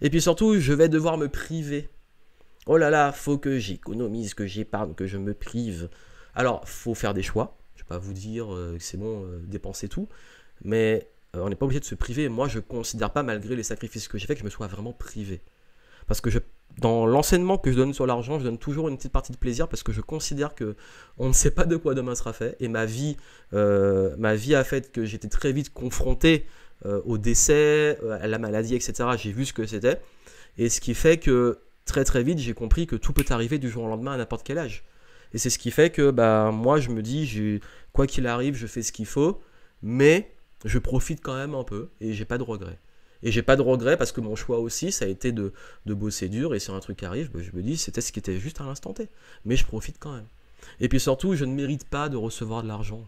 Et puis surtout, je vais devoir me priver. Oh là là, faut que j'économise, que j'épargne, que je me prive. Alors, faut faire des choix. Je ne vais pas vous dire euh, que c'est bon, euh, dépenser tout. Mais on n'est pas obligé de se priver. Moi, je considère pas, malgré les sacrifices que j'ai faits, que je me sois vraiment privé. Parce que je dans l'enseignement que je donne sur l'argent, je donne toujours une petite partie de plaisir parce que je considère que on ne sait pas de quoi demain sera fait. Et ma vie, euh, ma vie a fait que j'étais très vite confronté euh, au décès, euh, à la maladie, etc. J'ai vu ce que c'était. Et ce qui fait que très très vite, j'ai compris que tout peut arriver du jour au lendemain à n'importe quel âge. Et c'est ce qui fait que bah, moi, je me dis, quoi qu'il arrive, je fais ce qu'il faut, mais je profite quand même un peu et j'ai pas de regrets. Et j'ai pas de regret parce que mon choix aussi, ça a été de, bosser dur. Et si un truc arrive, bah, je me dis, c'était ce qui était juste à l'instant T. Mais je profite quand même. Et puis surtout, je ne mérite pas de recevoir de l'argent.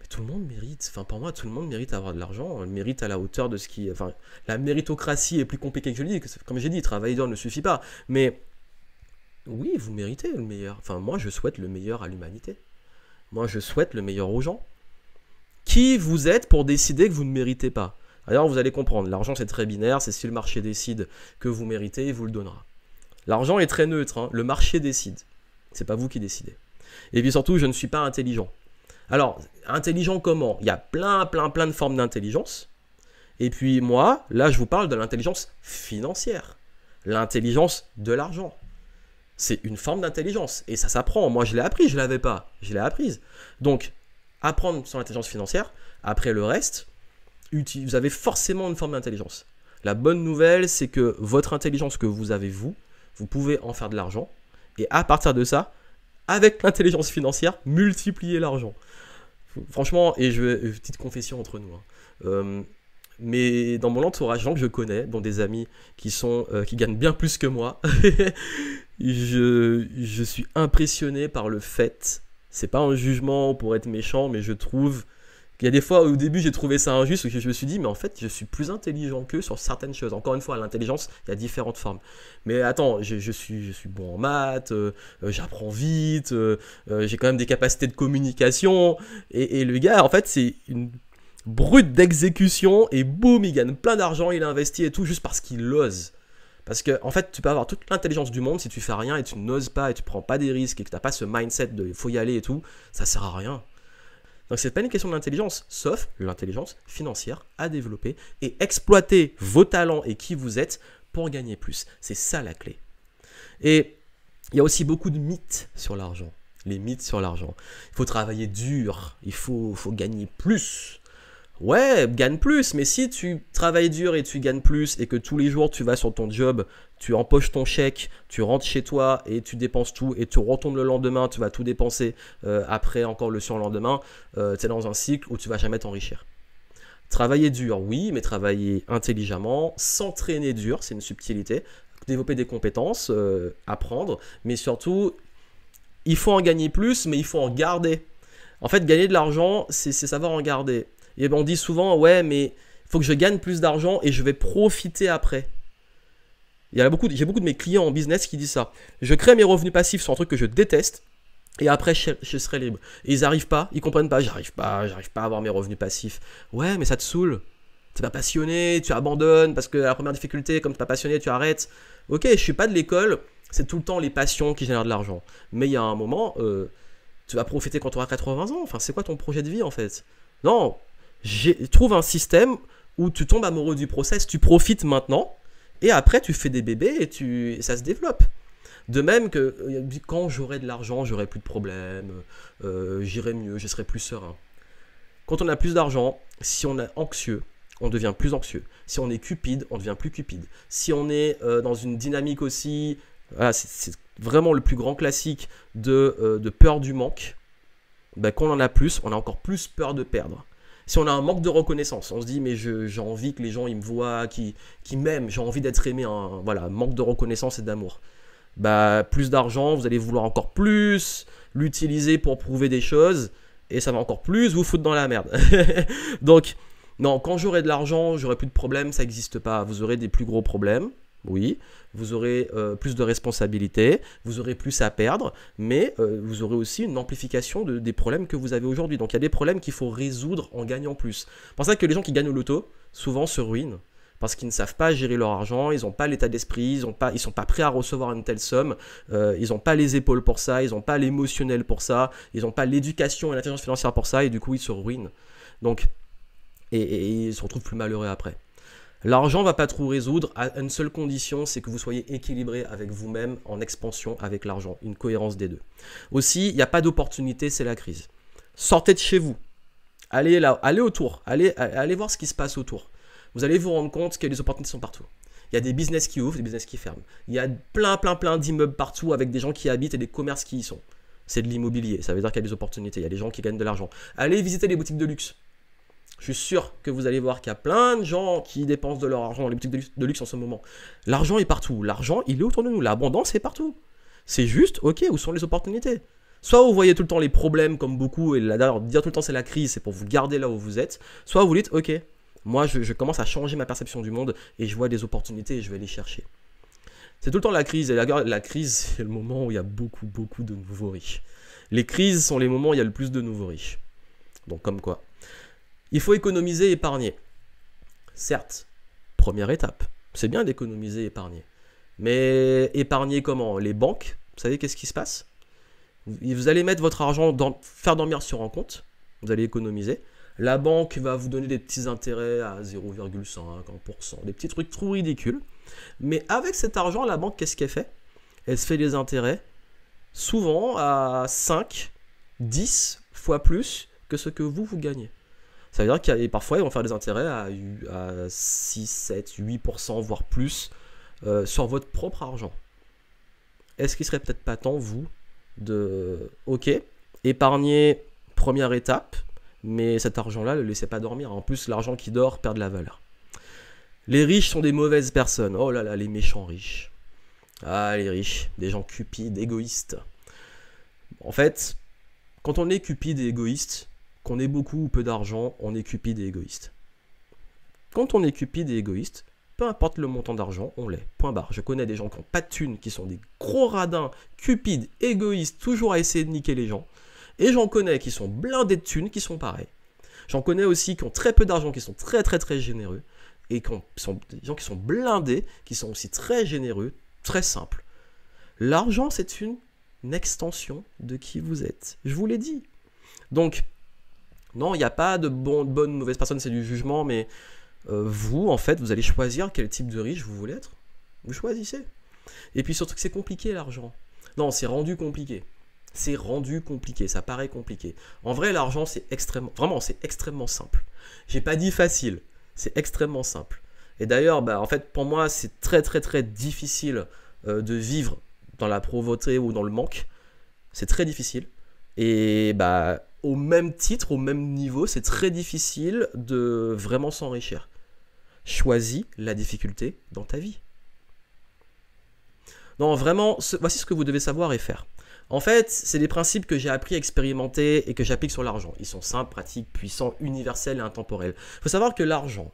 Mais tout le monde mérite. Enfin, pour moi, tout le monde mérite d'avoir de l'argent. Il mérite à la hauteur de ce qui. Enfin, la méritocratie est plus compliquée que je le dis. Comme j'ai dit, travailler dur ne suffit pas. Mais oui, vous méritez le meilleur. Enfin, moi, je souhaite le meilleur à l'humanité. Moi, je souhaite le meilleur aux gens. Qui vous êtes pour décider que vous ne méritez pas alors ah, vous allez comprendre, l'argent c'est très binaire, c'est si le marché décide que vous méritez, il vous le donnera. L'argent est très neutre, hein. le marché décide. C'est pas vous qui décidez. Et puis surtout, je ne suis pas intelligent. Alors, intelligent comment Il y a plein, plein, plein de formes d'intelligence. Et puis moi, là, je vous parle de l'intelligence financière, l'intelligence de l'argent. C'est une forme d'intelligence et ça s'apprend. Moi, je l'ai appris, je ne l'avais pas, je l'ai apprise. Donc, apprendre sur l'intelligence financière. Après le reste, vous avez forcément une forme d'intelligence. La bonne nouvelle, c'est que votre intelligence que vous avez, vous, vous pouvez en faire de l'argent. Et à partir de ça, avec l'intelligence financière, multiplier l'argent. Franchement, et je vais, euh, petite confession entre nous. Hein. Euh, mais dans mon entourage, gens que je connais, dont des amis qui sont euh, qui gagnent bien plus que moi, je, je, suis impressionné par le fait. C'est pas un jugement pour être méchant, mais je trouve il y a des fois au début j'ai trouvé ça injuste parce je me suis dit mais en fait je suis plus intelligent qu'eux sur certaines choses. Encore une fois l'intelligence il y a différentes formes. Mais attends je, suis bon en maths, euh, euh, j'apprends vite, euh, j'ai quand même des capacités de communication et, le gars en fait c'est une brute d'exécution et boum il gagne plein d'argent il investit et tout juste parce qu'il ose. Parce que, fait, tu peux avoir toute l'intelligence du monde si tu fais rien et tu n'oses pas et tu prends pas des risques et que tu n'as pas ce mindset de faut y aller et tout, ça sert à rien. Donc c'est pas une question d'intelligence, sauf l'intelligence financière à développer et exploiter vos talents et qui vous êtes pour gagner plus. C'est ça la clé. Et il y a aussi beaucoup de mythes sur l'argent. Les mythes sur l'argent. Il faut travailler dur, il faut, faut gagner plus. Ouais, gagne plus, mais si tu travailles dur et tu gagnes plus et que tous les jours tu vas sur ton job tu empoches ton chèque, tu rentres chez toi et tu dépenses tout et tu retombes le lendemain, tu vas tout dépenser euh, après encore le surlendemain, euh, tu es dans un cycle où tu vas jamais t'enrichir. Travailler dur, oui, mais travailler intelligemment, s'entraîner dur, c'est une subtilité, développer des compétences, euh, apprendre, mais surtout, il faut en gagner plus, mais il faut en garder. En fait, gagner de l'argent, c'est savoir en garder. Et on dit souvent, ouais, mais il faut que je gagne plus d'argent et je vais profiter après. Il y a beaucoup, j'ai beaucoup de mes clients en business qui disent ça. Je crée mes revenus passifs sur un truc que je déteste. Et après, je, serai libre. Et ils n'arrivent pas, ils comprennent pas, j'arrive pas, j'arrive pas à avoir mes revenus passifs. Ouais, mais ça te saoule. tu tu pas passionné, tu abandonnes parce que la première difficulté, comme tu pas passionné, tu arrêtes. Ok, je suis pas de l'école, c'est tout le temps les passions qui génèrent de l'argent. Mais il y a un moment, euh, tu vas profiter quand tu auras 80 ans. Enfin, c'est quoi ton projet de vie en fait Non, trouve un système où tu tombes amoureux du process, tu profites maintenant et après, tu fais des bébés et, tu, ça se développe. De même que euh, quand j'aurai de l'argent, j'aurai plus de problèmes, euh, j'irai mieux, je serai plus serein. Quand on a plus d'argent, si on est anxieux, on devient plus anxieux. Si on est cupide, on devient plus cupide. Si on est euh, dans une dynamique aussi, c'est vraiment le plus grand classique de, peur du manque, ben, quand on en a plus, on a encore plus peur de perdre si on a un manque de reconnaissance, on se dit mais j'ai envie que les gens ils me voient, qui m'aiment, j'ai envie d'être aimé, hein. voilà, manque de reconnaissance et d'amour. Bah plus d'argent, vous allez vouloir encore plus, l'utiliser pour prouver des choses et ça va encore plus vous foutre dans la merde. Donc non, quand j'aurai de l'argent, j'aurai plus de problèmes, ça n'existe pas. Vous aurez des plus gros problèmes, oui, vous aurez euh, plus de responsabilités, vous aurez plus à perdre, mais euh, vous aurez aussi une amplification des problèmes que vous avez aujourd'hui. Donc il y a des problèmes qu'il faut résoudre en gagnant plus. C'est pour ça que les gens qui gagnent au loto, souvent se ruinent parce qu'ils ne savent pas gérer leur argent, ils n'ont pas l'état d'esprit, ils ne sont pas prêts à recevoir une telle somme, euh, ils n'ont pas les épaules pour ça, ils n'ont pas l'émotionnel pour ça, ils n'ont pas l'éducation et l'intelligence financière pour ça, et du coup ils se ruinent. Donc, et ils se retrouvent plus malheureux après. L'argent va pas trop résoudre à une seule condition, c'est que vous soyez équilibré avec vous-même en expansion avec l'argent, une cohérence des deux. Aussi, il n'y a pas d'opportunité, c'est la crise. Sortez de chez vous. Allez là, allez autour, allez, allez voir ce qui se passe autour. Vous allez vous rendre compte qu'il y a des opportunités sont partout. Il y a des business qui ouvrent, des business qui ferment. Il y a plein, plein, plein d'immeubles partout avec des gens qui habitent et des commerces qui y sont. C'est de l'immobilier, ça veut dire qu'il y a des opportunités, il y a des gens qui gagnent de l'argent. Allez visiter les boutiques de luxe. Je suis sûr que vous allez voir qu'il y a plein de gens qui dépensent de leur argent dans les boutiques de luxe en ce moment. L'argent est partout. L'argent, il est autour de nous. L'abondance est partout. C'est juste, ok, où sont les opportunités Soit vous voyez tout le temps les problèmes comme beaucoup, et d'ailleurs dire tout le temps c'est la crise, c'est pour vous garder là où vous êtes, soit vous dites, ok, moi je, commence à changer ma perception du monde et je vois des opportunités et je vais les chercher. C'est tout le temps la crise, et la, la crise c'est le moment où il y a beaucoup, beaucoup de nouveaux riches. Les crises sont les moments où il y a le plus de nouveaux riches. Donc comme quoi. Il faut économiser et épargner. Certes, première étape. C'est bien d'économiser et épargner. Mais épargner comment Les banques, vous savez qu'est-ce qui se passe Vous allez mettre votre argent, dans, faire dormir sur un compte, vous allez économiser. La banque va vous donner des petits intérêts à 0,5%, des petits trucs trop ridicules. Mais avec cet argent, la banque, qu'est-ce qu'elle fait Elle se fait des intérêts souvent à 5, 10 fois plus que ce que vous, vous gagnez. Ça veut dire qu'il parfois ils vont faire des intérêts à, 6, 7, 8%, voire plus, euh, sur votre propre argent. Est-ce qu'il serait peut-être pas temps, vous, de OK, épargner première étape, mais cet argent-là, ne le laissez pas dormir. En plus, l'argent qui dort perd de la valeur. Les riches sont des mauvaises personnes. Oh là là, les méchants riches. Ah, les riches, des gens cupides, égoïstes. En fait, quand on est cupide et égoïste, qu'on ait beaucoup ou peu d'argent, on est cupide et égoïste. Quand on est cupide et égoïste, peu importe le montant d'argent, on l'est. Point barre. Je connais des gens qui n'ont pas de thunes, qui sont des gros radins, cupides, égoïstes, toujours à essayer de niquer les gens. Et j'en connais qui sont blindés de thunes, qui sont pareils. J'en connais aussi qui ont très peu d'argent, qui sont très très très généreux. Et qui sont des gens qui sont blindés, qui sont aussi très généreux, très simples. L'argent, c'est une extension de qui vous êtes. Je vous l'ai dit. Donc, non, il n'y a pas de bon, bonne ou mauvaise personne, c'est du jugement, mais euh, vous, en fait, vous allez choisir quel type de riche vous voulez être. Vous choisissez. Et puis surtout que c'est compliqué l'argent. Non, c'est rendu compliqué. C'est rendu compliqué, ça paraît compliqué. En vrai, l'argent, c'est extrêmement, vraiment, c'est extrêmement simple. J'ai pas dit facile, c'est extrêmement simple. Et d'ailleurs, bah, en fait, pour moi, c'est très, très, très difficile euh, de vivre dans la pauvreté ou dans le manque. C'est très difficile. Et bah, au même titre, au même niveau, c'est très difficile de vraiment s'enrichir. Choisis la difficulté dans ta vie. Non, vraiment, voici ce que vous devez savoir et faire. En fait, c'est des principes que j'ai appris à expérimenter et que j'applique sur l'argent. Ils sont simples, pratiques, puissants, universels et intemporels. Il faut savoir que l'argent,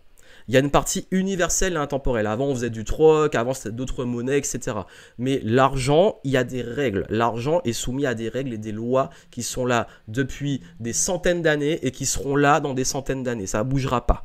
il y a une partie universelle et intemporelle. Avant, on faisait du troc, avant, c'était d'autres monnaies, etc. Mais l'argent, il y a des règles. L'argent est soumis à des règles et des lois qui sont là depuis des centaines d'années et qui seront là dans des centaines d'années. Ça ne bougera pas.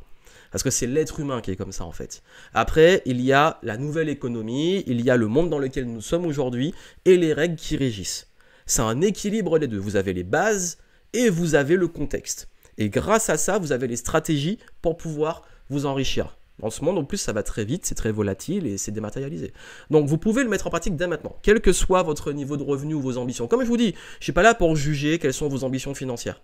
Parce que c'est l'être humain qui est comme ça en fait. Après, il y a la nouvelle économie, il y a le monde dans lequel nous sommes aujourd'hui et les règles qui régissent. C'est un équilibre des deux. Vous avez les bases et vous avez le contexte. Et grâce à ça, vous avez les stratégies pour pouvoir vous enrichir. Dans ce monde, en plus, ça va très vite, c'est très volatile et c'est dématérialisé. Donc, vous pouvez le mettre en pratique dès maintenant, quel que soit votre niveau de revenu ou vos ambitions. Comme je vous dis, je ne suis pas là pour juger quelles sont vos ambitions financières.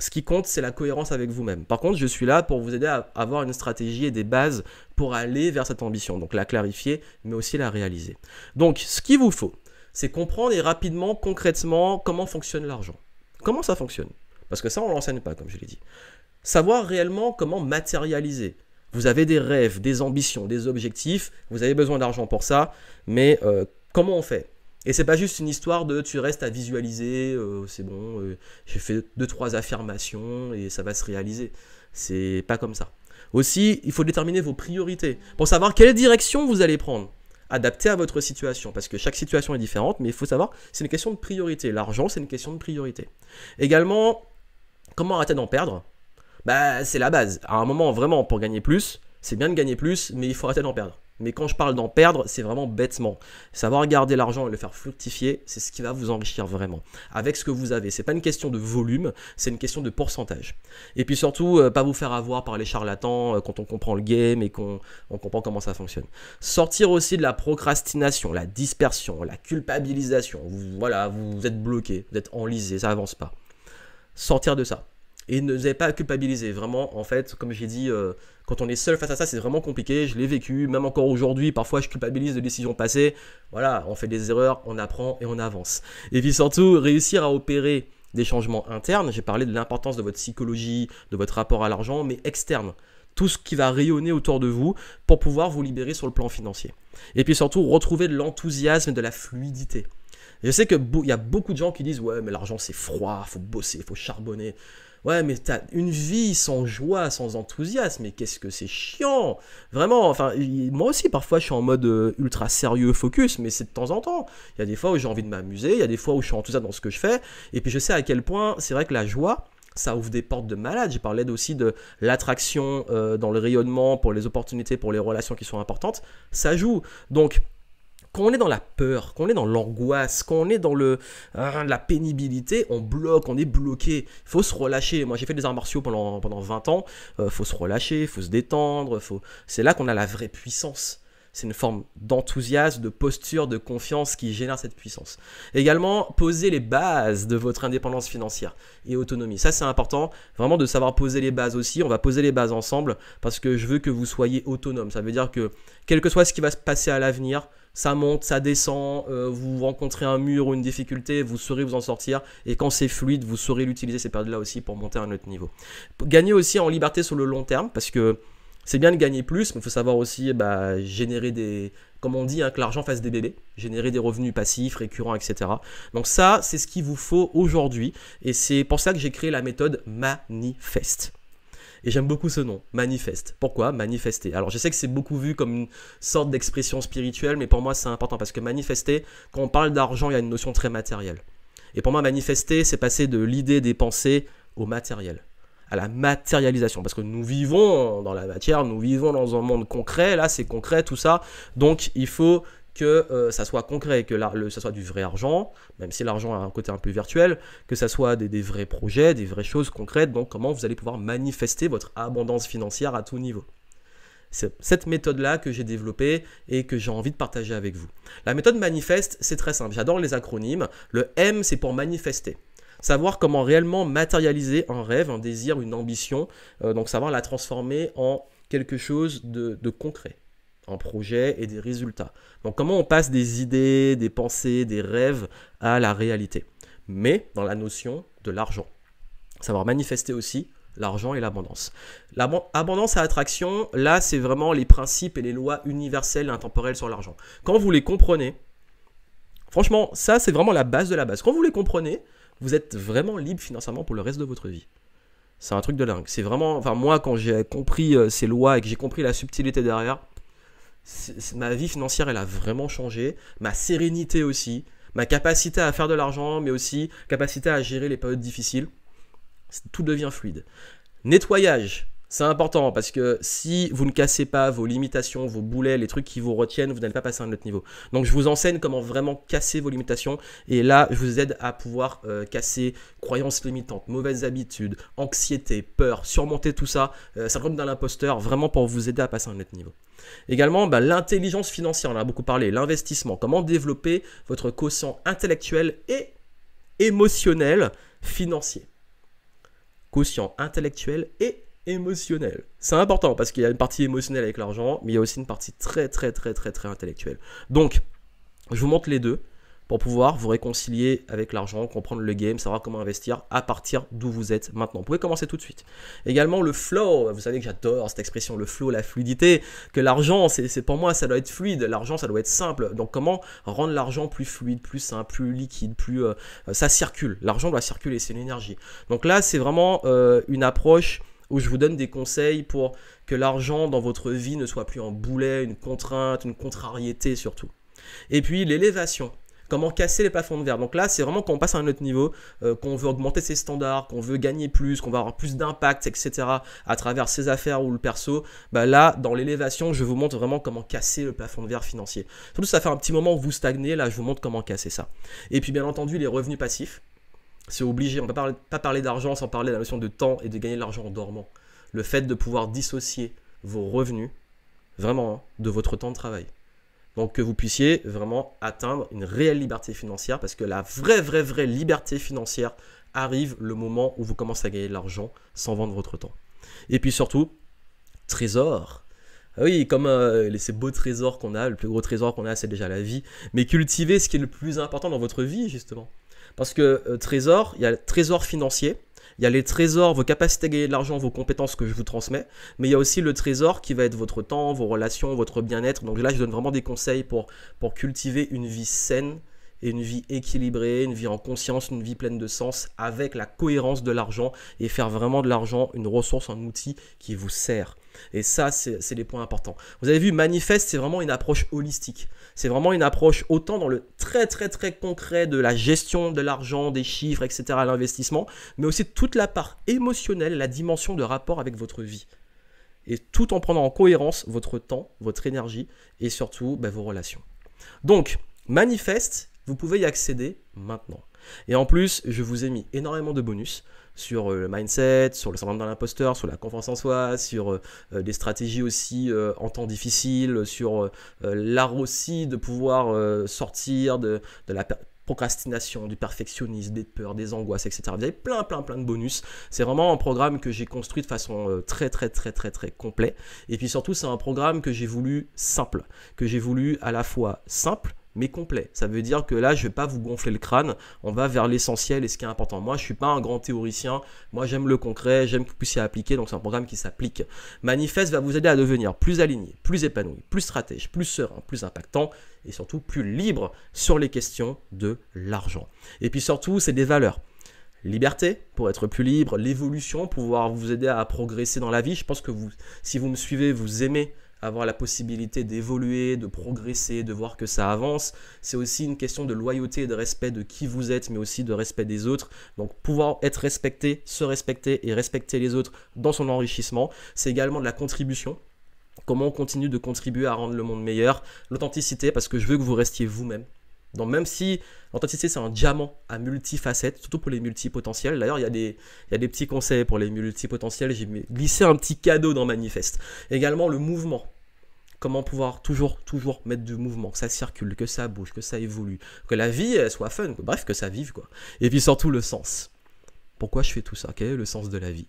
Ce qui compte, c'est la cohérence avec vous-même. Par contre, je suis là pour vous aider à avoir une stratégie et des bases pour aller vers cette ambition. Donc, la clarifier, mais aussi la réaliser. Donc, ce qu'il vous faut, c'est comprendre et rapidement, concrètement, comment fonctionne l'argent. Comment ça fonctionne Parce que ça, on ne l'enseigne pas, comme je l'ai dit savoir réellement comment matérialiser. Vous avez des rêves, des ambitions, des objectifs, vous avez besoin d'argent pour ça, mais euh, comment on fait et c'est pas juste une histoire de tu restes à visualiser, euh, c'est bon, euh, j'ai fait deux trois affirmations et ça va se réaliser. C'est pas comme ça. Aussi, il faut déterminer vos priorités pour savoir quelle direction vous allez prendre, adapté à votre situation parce que chaque situation est différente, mais il faut savoir, c'est une question de priorité. L'argent, c'est une question de priorité. Également, comment arrêter d'en perdre bah c'est la base. À un moment, vraiment, pour gagner plus, c'est bien de gagner plus, mais il faut arrêter d'en perdre. Mais quand je parle d'en perdre, c'est vraiment bêtement. Savoir garder l'argent et le faire fructifier, c'est ce qui va vous enrichir vraiment. Avec ce que vous avez. C'est pas une question de volume, c'est une question de pourcentage. Et puis surtout, euh, pas vous faire avoir par les charlatans euh, quand on comprend le game et qu'on on comprend comment ça fonctionne. Sortir aussi de la procrastination, la dispersion, la culpabilisation. voilà, vous, êtes bloqué, vous êtes enlisé, ça avance pas. Sortir de ça et ne vous avez pas à culpabiliser. Vraiment, en fait, comme j'ai dit, euh, quand on est seul face à ça, c'est vraiment compliqué. Je l'ai vécu, même encore aujourd'hui, parfois je culpabilise de décisions passées. Voilà, on fait des erreurs, on apprend et on avance. Et puis surtout, réussir à opérer des changements internes. J'ai parlé de l'importance de votre psychologie, de votre rapport à l'argent, mais externe. Tout ce qui va rayonner autour de vous pour pouvoir vous libérer sur le plan financier. Et puis surtout, retrouver de l'enthousiasme, de la fluidité. Je sais qu'il y a beaucoup de gens qui disent Ouais, mais l'argent c'est froid, faut bosser, il faut charbonner. Ouais, mais t'as une vie sans joie, sans enthousiasme, mais qu'est-ce que c'est chiant Vraiment, enfin, moi aussi, parfois, je suis en mode euh, ultra sérieux, focus, mais c'est de temps en temps. Il y a des fois où j'ai envie de m'amuser, il y a des fois où je suis enthousiaste dans ce que je fais, et puis je sais à quel point, c'est vrai que la joie, ça ouvre des portes de malade. J'ai parlé aussi de l'attraction euh, dans le rayonnement, pour les opportunités, pour les relations qui sont importantes. Ça joue. Donc, quand on est dans la peur, qu'on est dans l'angoisse, qu'on est dans le, hein, la pénibilité, on bloque, on est bloqué. Il faut se relâcher. Moi, j'ai fait des arts martiaux pendant, pendant 20 ans. Il euh, faut se relâcher, il faut se détendre. Faut... C'est là qu'on a la vraie puissance. C'est une forme d'enthousiasme, de posture, de confiance qui génère cette puissance. Également, poser les bases de votre indépendance financière et autonomie. Ça, c'est important, vraiment de savoir poser les bases aussi. On va poser les bases ensemble parce que je veux que vous soyez autonome. Ça veut dire que, quel que soit ce qui va se passer à l'avenir, ça monte, ça descend, euh, vous rencontrez un mur ou une difficulté, vous saurez vous en sortir, et quand c'est fluide, vous saurez l'utiliser ces périodes-là aussi pour monter à un autre niveau. Gagner aussi en liberté sur le long terme, parce que c'est bien de gagner plus, mais il faut savoir aussi bah, générer des. Comme on dit, hein, que l'argent fasse des bébés, générer des revenus passifs, récurrents, etc. Donc, ça, c'est ce qu'il vous faut aujourd'hui. Et c'est pour ça que j'ai créé la méthode manifeste. Et j'aime beaucoup ce nom, manifeste. Pourquoi manifester Alors je sais que c'est beaucoup vu comme une sorte d'expression spirituelle, mais pour moi c'est important parce que manifester, quand on parle d'argent, il y a une notion très matérielle. Et pour moi manifester, c'est passer de l'idée des pensées au matériel à la matérialisation. Parce que nous vivons dans la matière, nous vivons dans un monde concret, là c'est concret tout ça. Donc il faut que euh, ça soit concret, que ça soit du vrai argent, même si l'argent a un côté un peu virtuel, que ça soit des, des, vrais projets, des vraies choses concrètes, donc comment vous allez pouvoir manifester votre abondance financière à tout niveau. C'est cette méthode-là que j'ai développée et que j'ai envie de partager avec vous. La méthode manifeste, c'est très simple. J'adore les acronymes. Le M, c'est pour manifester savoir comment réellement matérialiser un rêve, un désir, une ambition, euh, donc savoir la transformer en quelque chose de, concret en projet et des résultats. Donc comment on passe des idées, des pensées, des rêves à la réalité. Mais dans la notion de l'argent. Savoir manifester aussi l'argent et l'abondance. L'abondance à attraction, là c'est vraiment les principes et les lois universelles et intemporelles sur l'argent. Quand vous les comprenez, franchement ça c'est vraiment la base de la base. Quand vous les comprenez, vous êtes vraiment libre financièrement pour le reste de votre vie. C'est un truc de dingue. C'est vraiment, enfin moi quand j'ai compris euh, ces lois et que j'ai compris la subtilité derrière, ma vie financière elle a vraiment changé, ma sérénité aussi, ma capacité à faire de l'argent, mais aussi capacité à gérer les périodes difficiles. Tout devient fluide. Nettoyage, c'est important parce que si vous ne cassez pas vos limitations, vos boulets, les trucs qui vous retiennent, vous n'allez pas passer à un autre niveau. Donc je vous enseigne comment vraiment casser vos limitations et là je vous aide à pouvoir euh, casser croyances limitantes, mauvaises habitudes, anxiété, peur, surmonter tout ça, Ça euh, syndrome d'un imposteur, vraiment pour vous aider à passer à un autre niveau. Également, bah, l'intelligence financière, on en a beaucoup parlé, l'investissement, comment développer votre quotient intellectuel et émotionnel financier. Quotient intellectuel et émotionnel. C'est important parce qu'il y a une partie émotionnelle avec l'argent, mais il y a aussi une partie très très très très très intellectuelle. Donc, je vous montre les deux pour pouvoir vous réconcilier avec l'argent, comprendre le game, savoir comment investir à partir d'où vous êtes maintenant. Vous pouvez commencer tout de suite. Également le flow, vous savez que j'adore cette expression, le flow, la fluidité, que l'argent, c'est pour moi, ça doit être fluide, l'argent, ça doit être simple. Donc comment rendre l'argent plus fluide, plus simple, plus liquide, plus... Euh, euh, ça circule, l'argent doit circuler, c'est l'énergie Donc là, c'est vraiment euh, une approche où je vous donne des conseils pour que l'argent dans votre vie ne soit plus un boulet, une contrainte, une contrariété surtout. Et puis l'élévation. Comment casser les plafonds de verre. Donc là, c'est vraiment quand on passe à un autre niveau, euh, qu'on veut augmenter ses standards, qu'on veut gagner plus, qu'on va avoir plus d'impact, etc. à travers ses affaires ou le perso. Bah là, dans l'élévation, je vous montre vraiment comment casser le plafond de verre financier. Surtout, ça fait un petit moment où vous stagnez. Là, je vous montre comment casser ça. Et puis, bien entendu, les revenus passifs c'est obligé. On ne peut pas parler, d'argent sans parler de la notion de temps et de gagner de l'argent en dormant. Le fait de pouvoir dissocier vos revenus, vraiment, hein, de votre temps de travail. Donc que vous puissiez vraiment atteindre une réelle liberté financière, parce que la vraie, vraie, vraie liberté financière arrive le moment où vous commencez à gagner de l'argent sans vendre votre temps. Et puis surtout, trésor. Ah oui, comme euh, les ces beaux trésors qu'on a, le plus gros trésor qu'on a, c'est déjà la vie. Mais cultiver ce qui est le plus important dans votre vie, justement. Parce que euh, trésor, il y a le trésor financier, il y a les trésors, vos capacités à gagner de l'argent, vos compétences que je vous transmets, mais il y a aussi le trésor qui va être votre temps, vos relations, votre bien-être. Donc là, je donne vraiment des conseils pour, pour cultiver une vie saine une vie équilibrée, une vie en conscience, une vie pleine de sens, avec la cohérence de l'argent et faire vraiment de l'argent une ressource, un outil qui vous sert. Et ça, c'est les points importants. Vous avez vu, manifeste, c'est vraiment une approche holistique. C'est vraiment une approche autant dans le très très très concret de la gestion de l'argent, des chiffres, etc., l'investissement, mais aussi toute la part émotionnelle, la dimension de rapport avec votre vie. Et tout en prenant en cohérence votre temps, votre énergie et surtout bah, vos relations. Donc, manifeste vous pouvez y accéder maintenant. Et en plus, je vous ai mis énormément de bonus sur euh, le mindset, sur le syndrome de l'imposteur, sur la confiance en soi, sur euh, euh, des stratégies aussi en temps difficile, sur l'art aussi de pouvoir sortir de, la procrastination, du perfectionnisme, des peurs, des angoisses, etc. Vous avez plein, plein, plein de bonus. C'est vraiment un programme que j'ai construit de façon très, très, très, très, très complet. Et puis surtout, c'est un programme que j'ai voulu simple, que j'ai voulu à la fois simple, mais complet. Ça veut dire que là, je vais pas vous gonfler le crâne, on va vers l'essentiel et ce qui est important. Moi, je ne suis pas un grand théoricien, moi j'aime le concret, j'aime que vous puissiez appliquer, donc c'est un programme qui s'applique. Manifeste va vous aider à devenir plus aligné, plus épanoui, plus stratège, plus serein, plus impactant et surtout plus libre sur les questions de l'argent. Et puis surtout, c'est des valeurs liberté pour être plus libre, l'évolution, pouvoir vous aider à progresser dans la vie. Je pense que vous, si vous me suivez, vous aimez avoir la possibilité d'évoluer, de progresser, de voir que ça avance. C'est aussi une question de loyauté et de respect de qui vous êtes, mais aussi de respect des autres. Donc pouvoir être respecté, se respecter et respecter les autres dans son enrichissement. C'est également de la contribution comment on continue de contribuer à rendre le monde meilleur, l'authenticité, parce que je veux que vous restiez vous-même. Donc même si l'authenticité c'est un diamant à multifacettes, surtout pour les multipotentiels, d'ailleurs il y, a des, il y a des petits conseils pour les multipotentiels, j'ai glissé un petit cadeau dans Manifeste. Également le mouvement, comment pouvoir toujours, toujours mettre du mouvement, que ça circule, que ça bouge, que ça évolue, que la vie soit fun, bref, que ça vive, quoi. Et puis surtout le sens. Pourquoi je fais tout ça Quel est le sens de la vie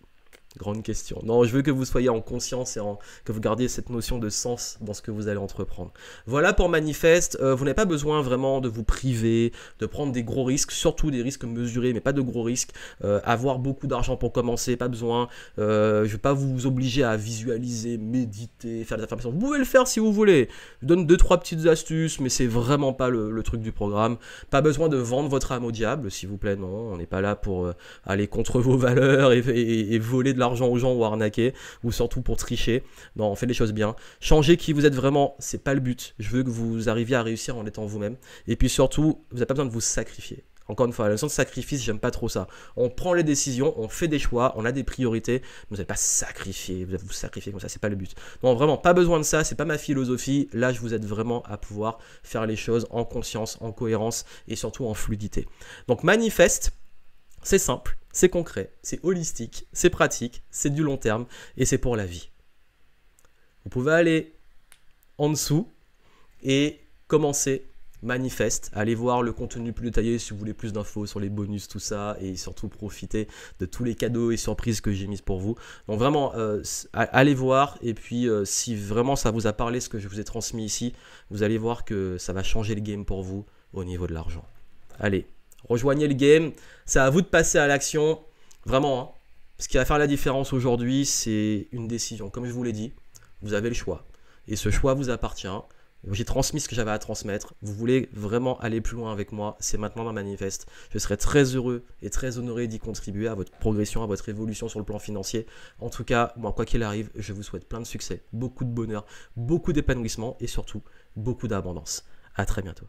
Grande question. Non, je veux que vous soyez en conscience et que vous gardiez cette notion de sens dans ce que vous allez entreprendre. Voilà pour Manifeste. Euh, vous n'avez pas besoin vraiment de vous priver, de prendre des gros risques, surtout des risques mesurés, mais pas de gros risques. Euh, avoir beaucoup d'argent pour commencer, pas besoin. Euh, je ne vais pas vous obliger à visualiser, méditer, faire des affirmations. Vous pouvez le faire si vous voulez. Je donne deux, trois petites astuces, mais c'est vraiment pas le, truc du programme. Pas besoin de vendre votre âme au diable, s'il vous plaît. Non, on n'est pas là pour aller contre vos valeurs et, et voler de la argent aux gens ou arnaquer, ou surtout pour tricher. Non, on fait les choses bien. changer qui vous êtes vraiment, c'est pas le but. Je veux que vous arriviez à réussir en étant vous-même. Et puis surtout, vous n'avez pas besoin de vous sacrifier. Encore une fois, la notion de sacrifice, j'aime pas trop ça. On prend les décisions, on fait des choix, on a des priorités, mais vous n'avez pas sacrifier, vous allez vous sacrifier comme ça, c'est pas le but. Non, vraiment, pas besoin de ça, c'est pas ma philosophie. Là, je vous aide vraiment à pouvoir faire les choses en conscience, en cohérence et surtout en fluidité. Donc manifeste, c'est simple, c'est concret, c'est holistique, c'est pratique, c'est du long terme et c'est pour la vie. Vous pouvez aller en dessous et commencer manifeste. Allez voir le contenu plus détaillé si vous voulez plus d'infos sur les bonus, tout ça, et surtout profiter de tous les cadeaux et surprises que j'ai mises pour vous. Donc vraiment, euh, allez voir, et puis euh, si vraiment ça vous a parlé ce que je vous ai transmis ici, vous allez voir que ça va changer le game pour vous au niveau de l'argent. Allez, Rejoignez le game. C'est à vous de passer à l'action. Vraiment, hein. ce qui va faire la différence aujourd'hui, c'est une décision. Comme je vous l'ai dit, vous avez le choix. Et ce choix vous appartient. J'ai transmis ce que j'avais à transmettre. Vous voulez vraiment aller plus loin avec moi, c'est maintenant dans manifeste. Je serai très heureux et très honoré d'y contribuer à votre progression, à votre évolution sur le plan financier. En tout cas, moi, quoi qu'il arrive, je vous souhaite plein de succès, beaucoup de bonheur, beaucoup d'épanouissement et surtout beaucoup d'abondance. À très bientôt.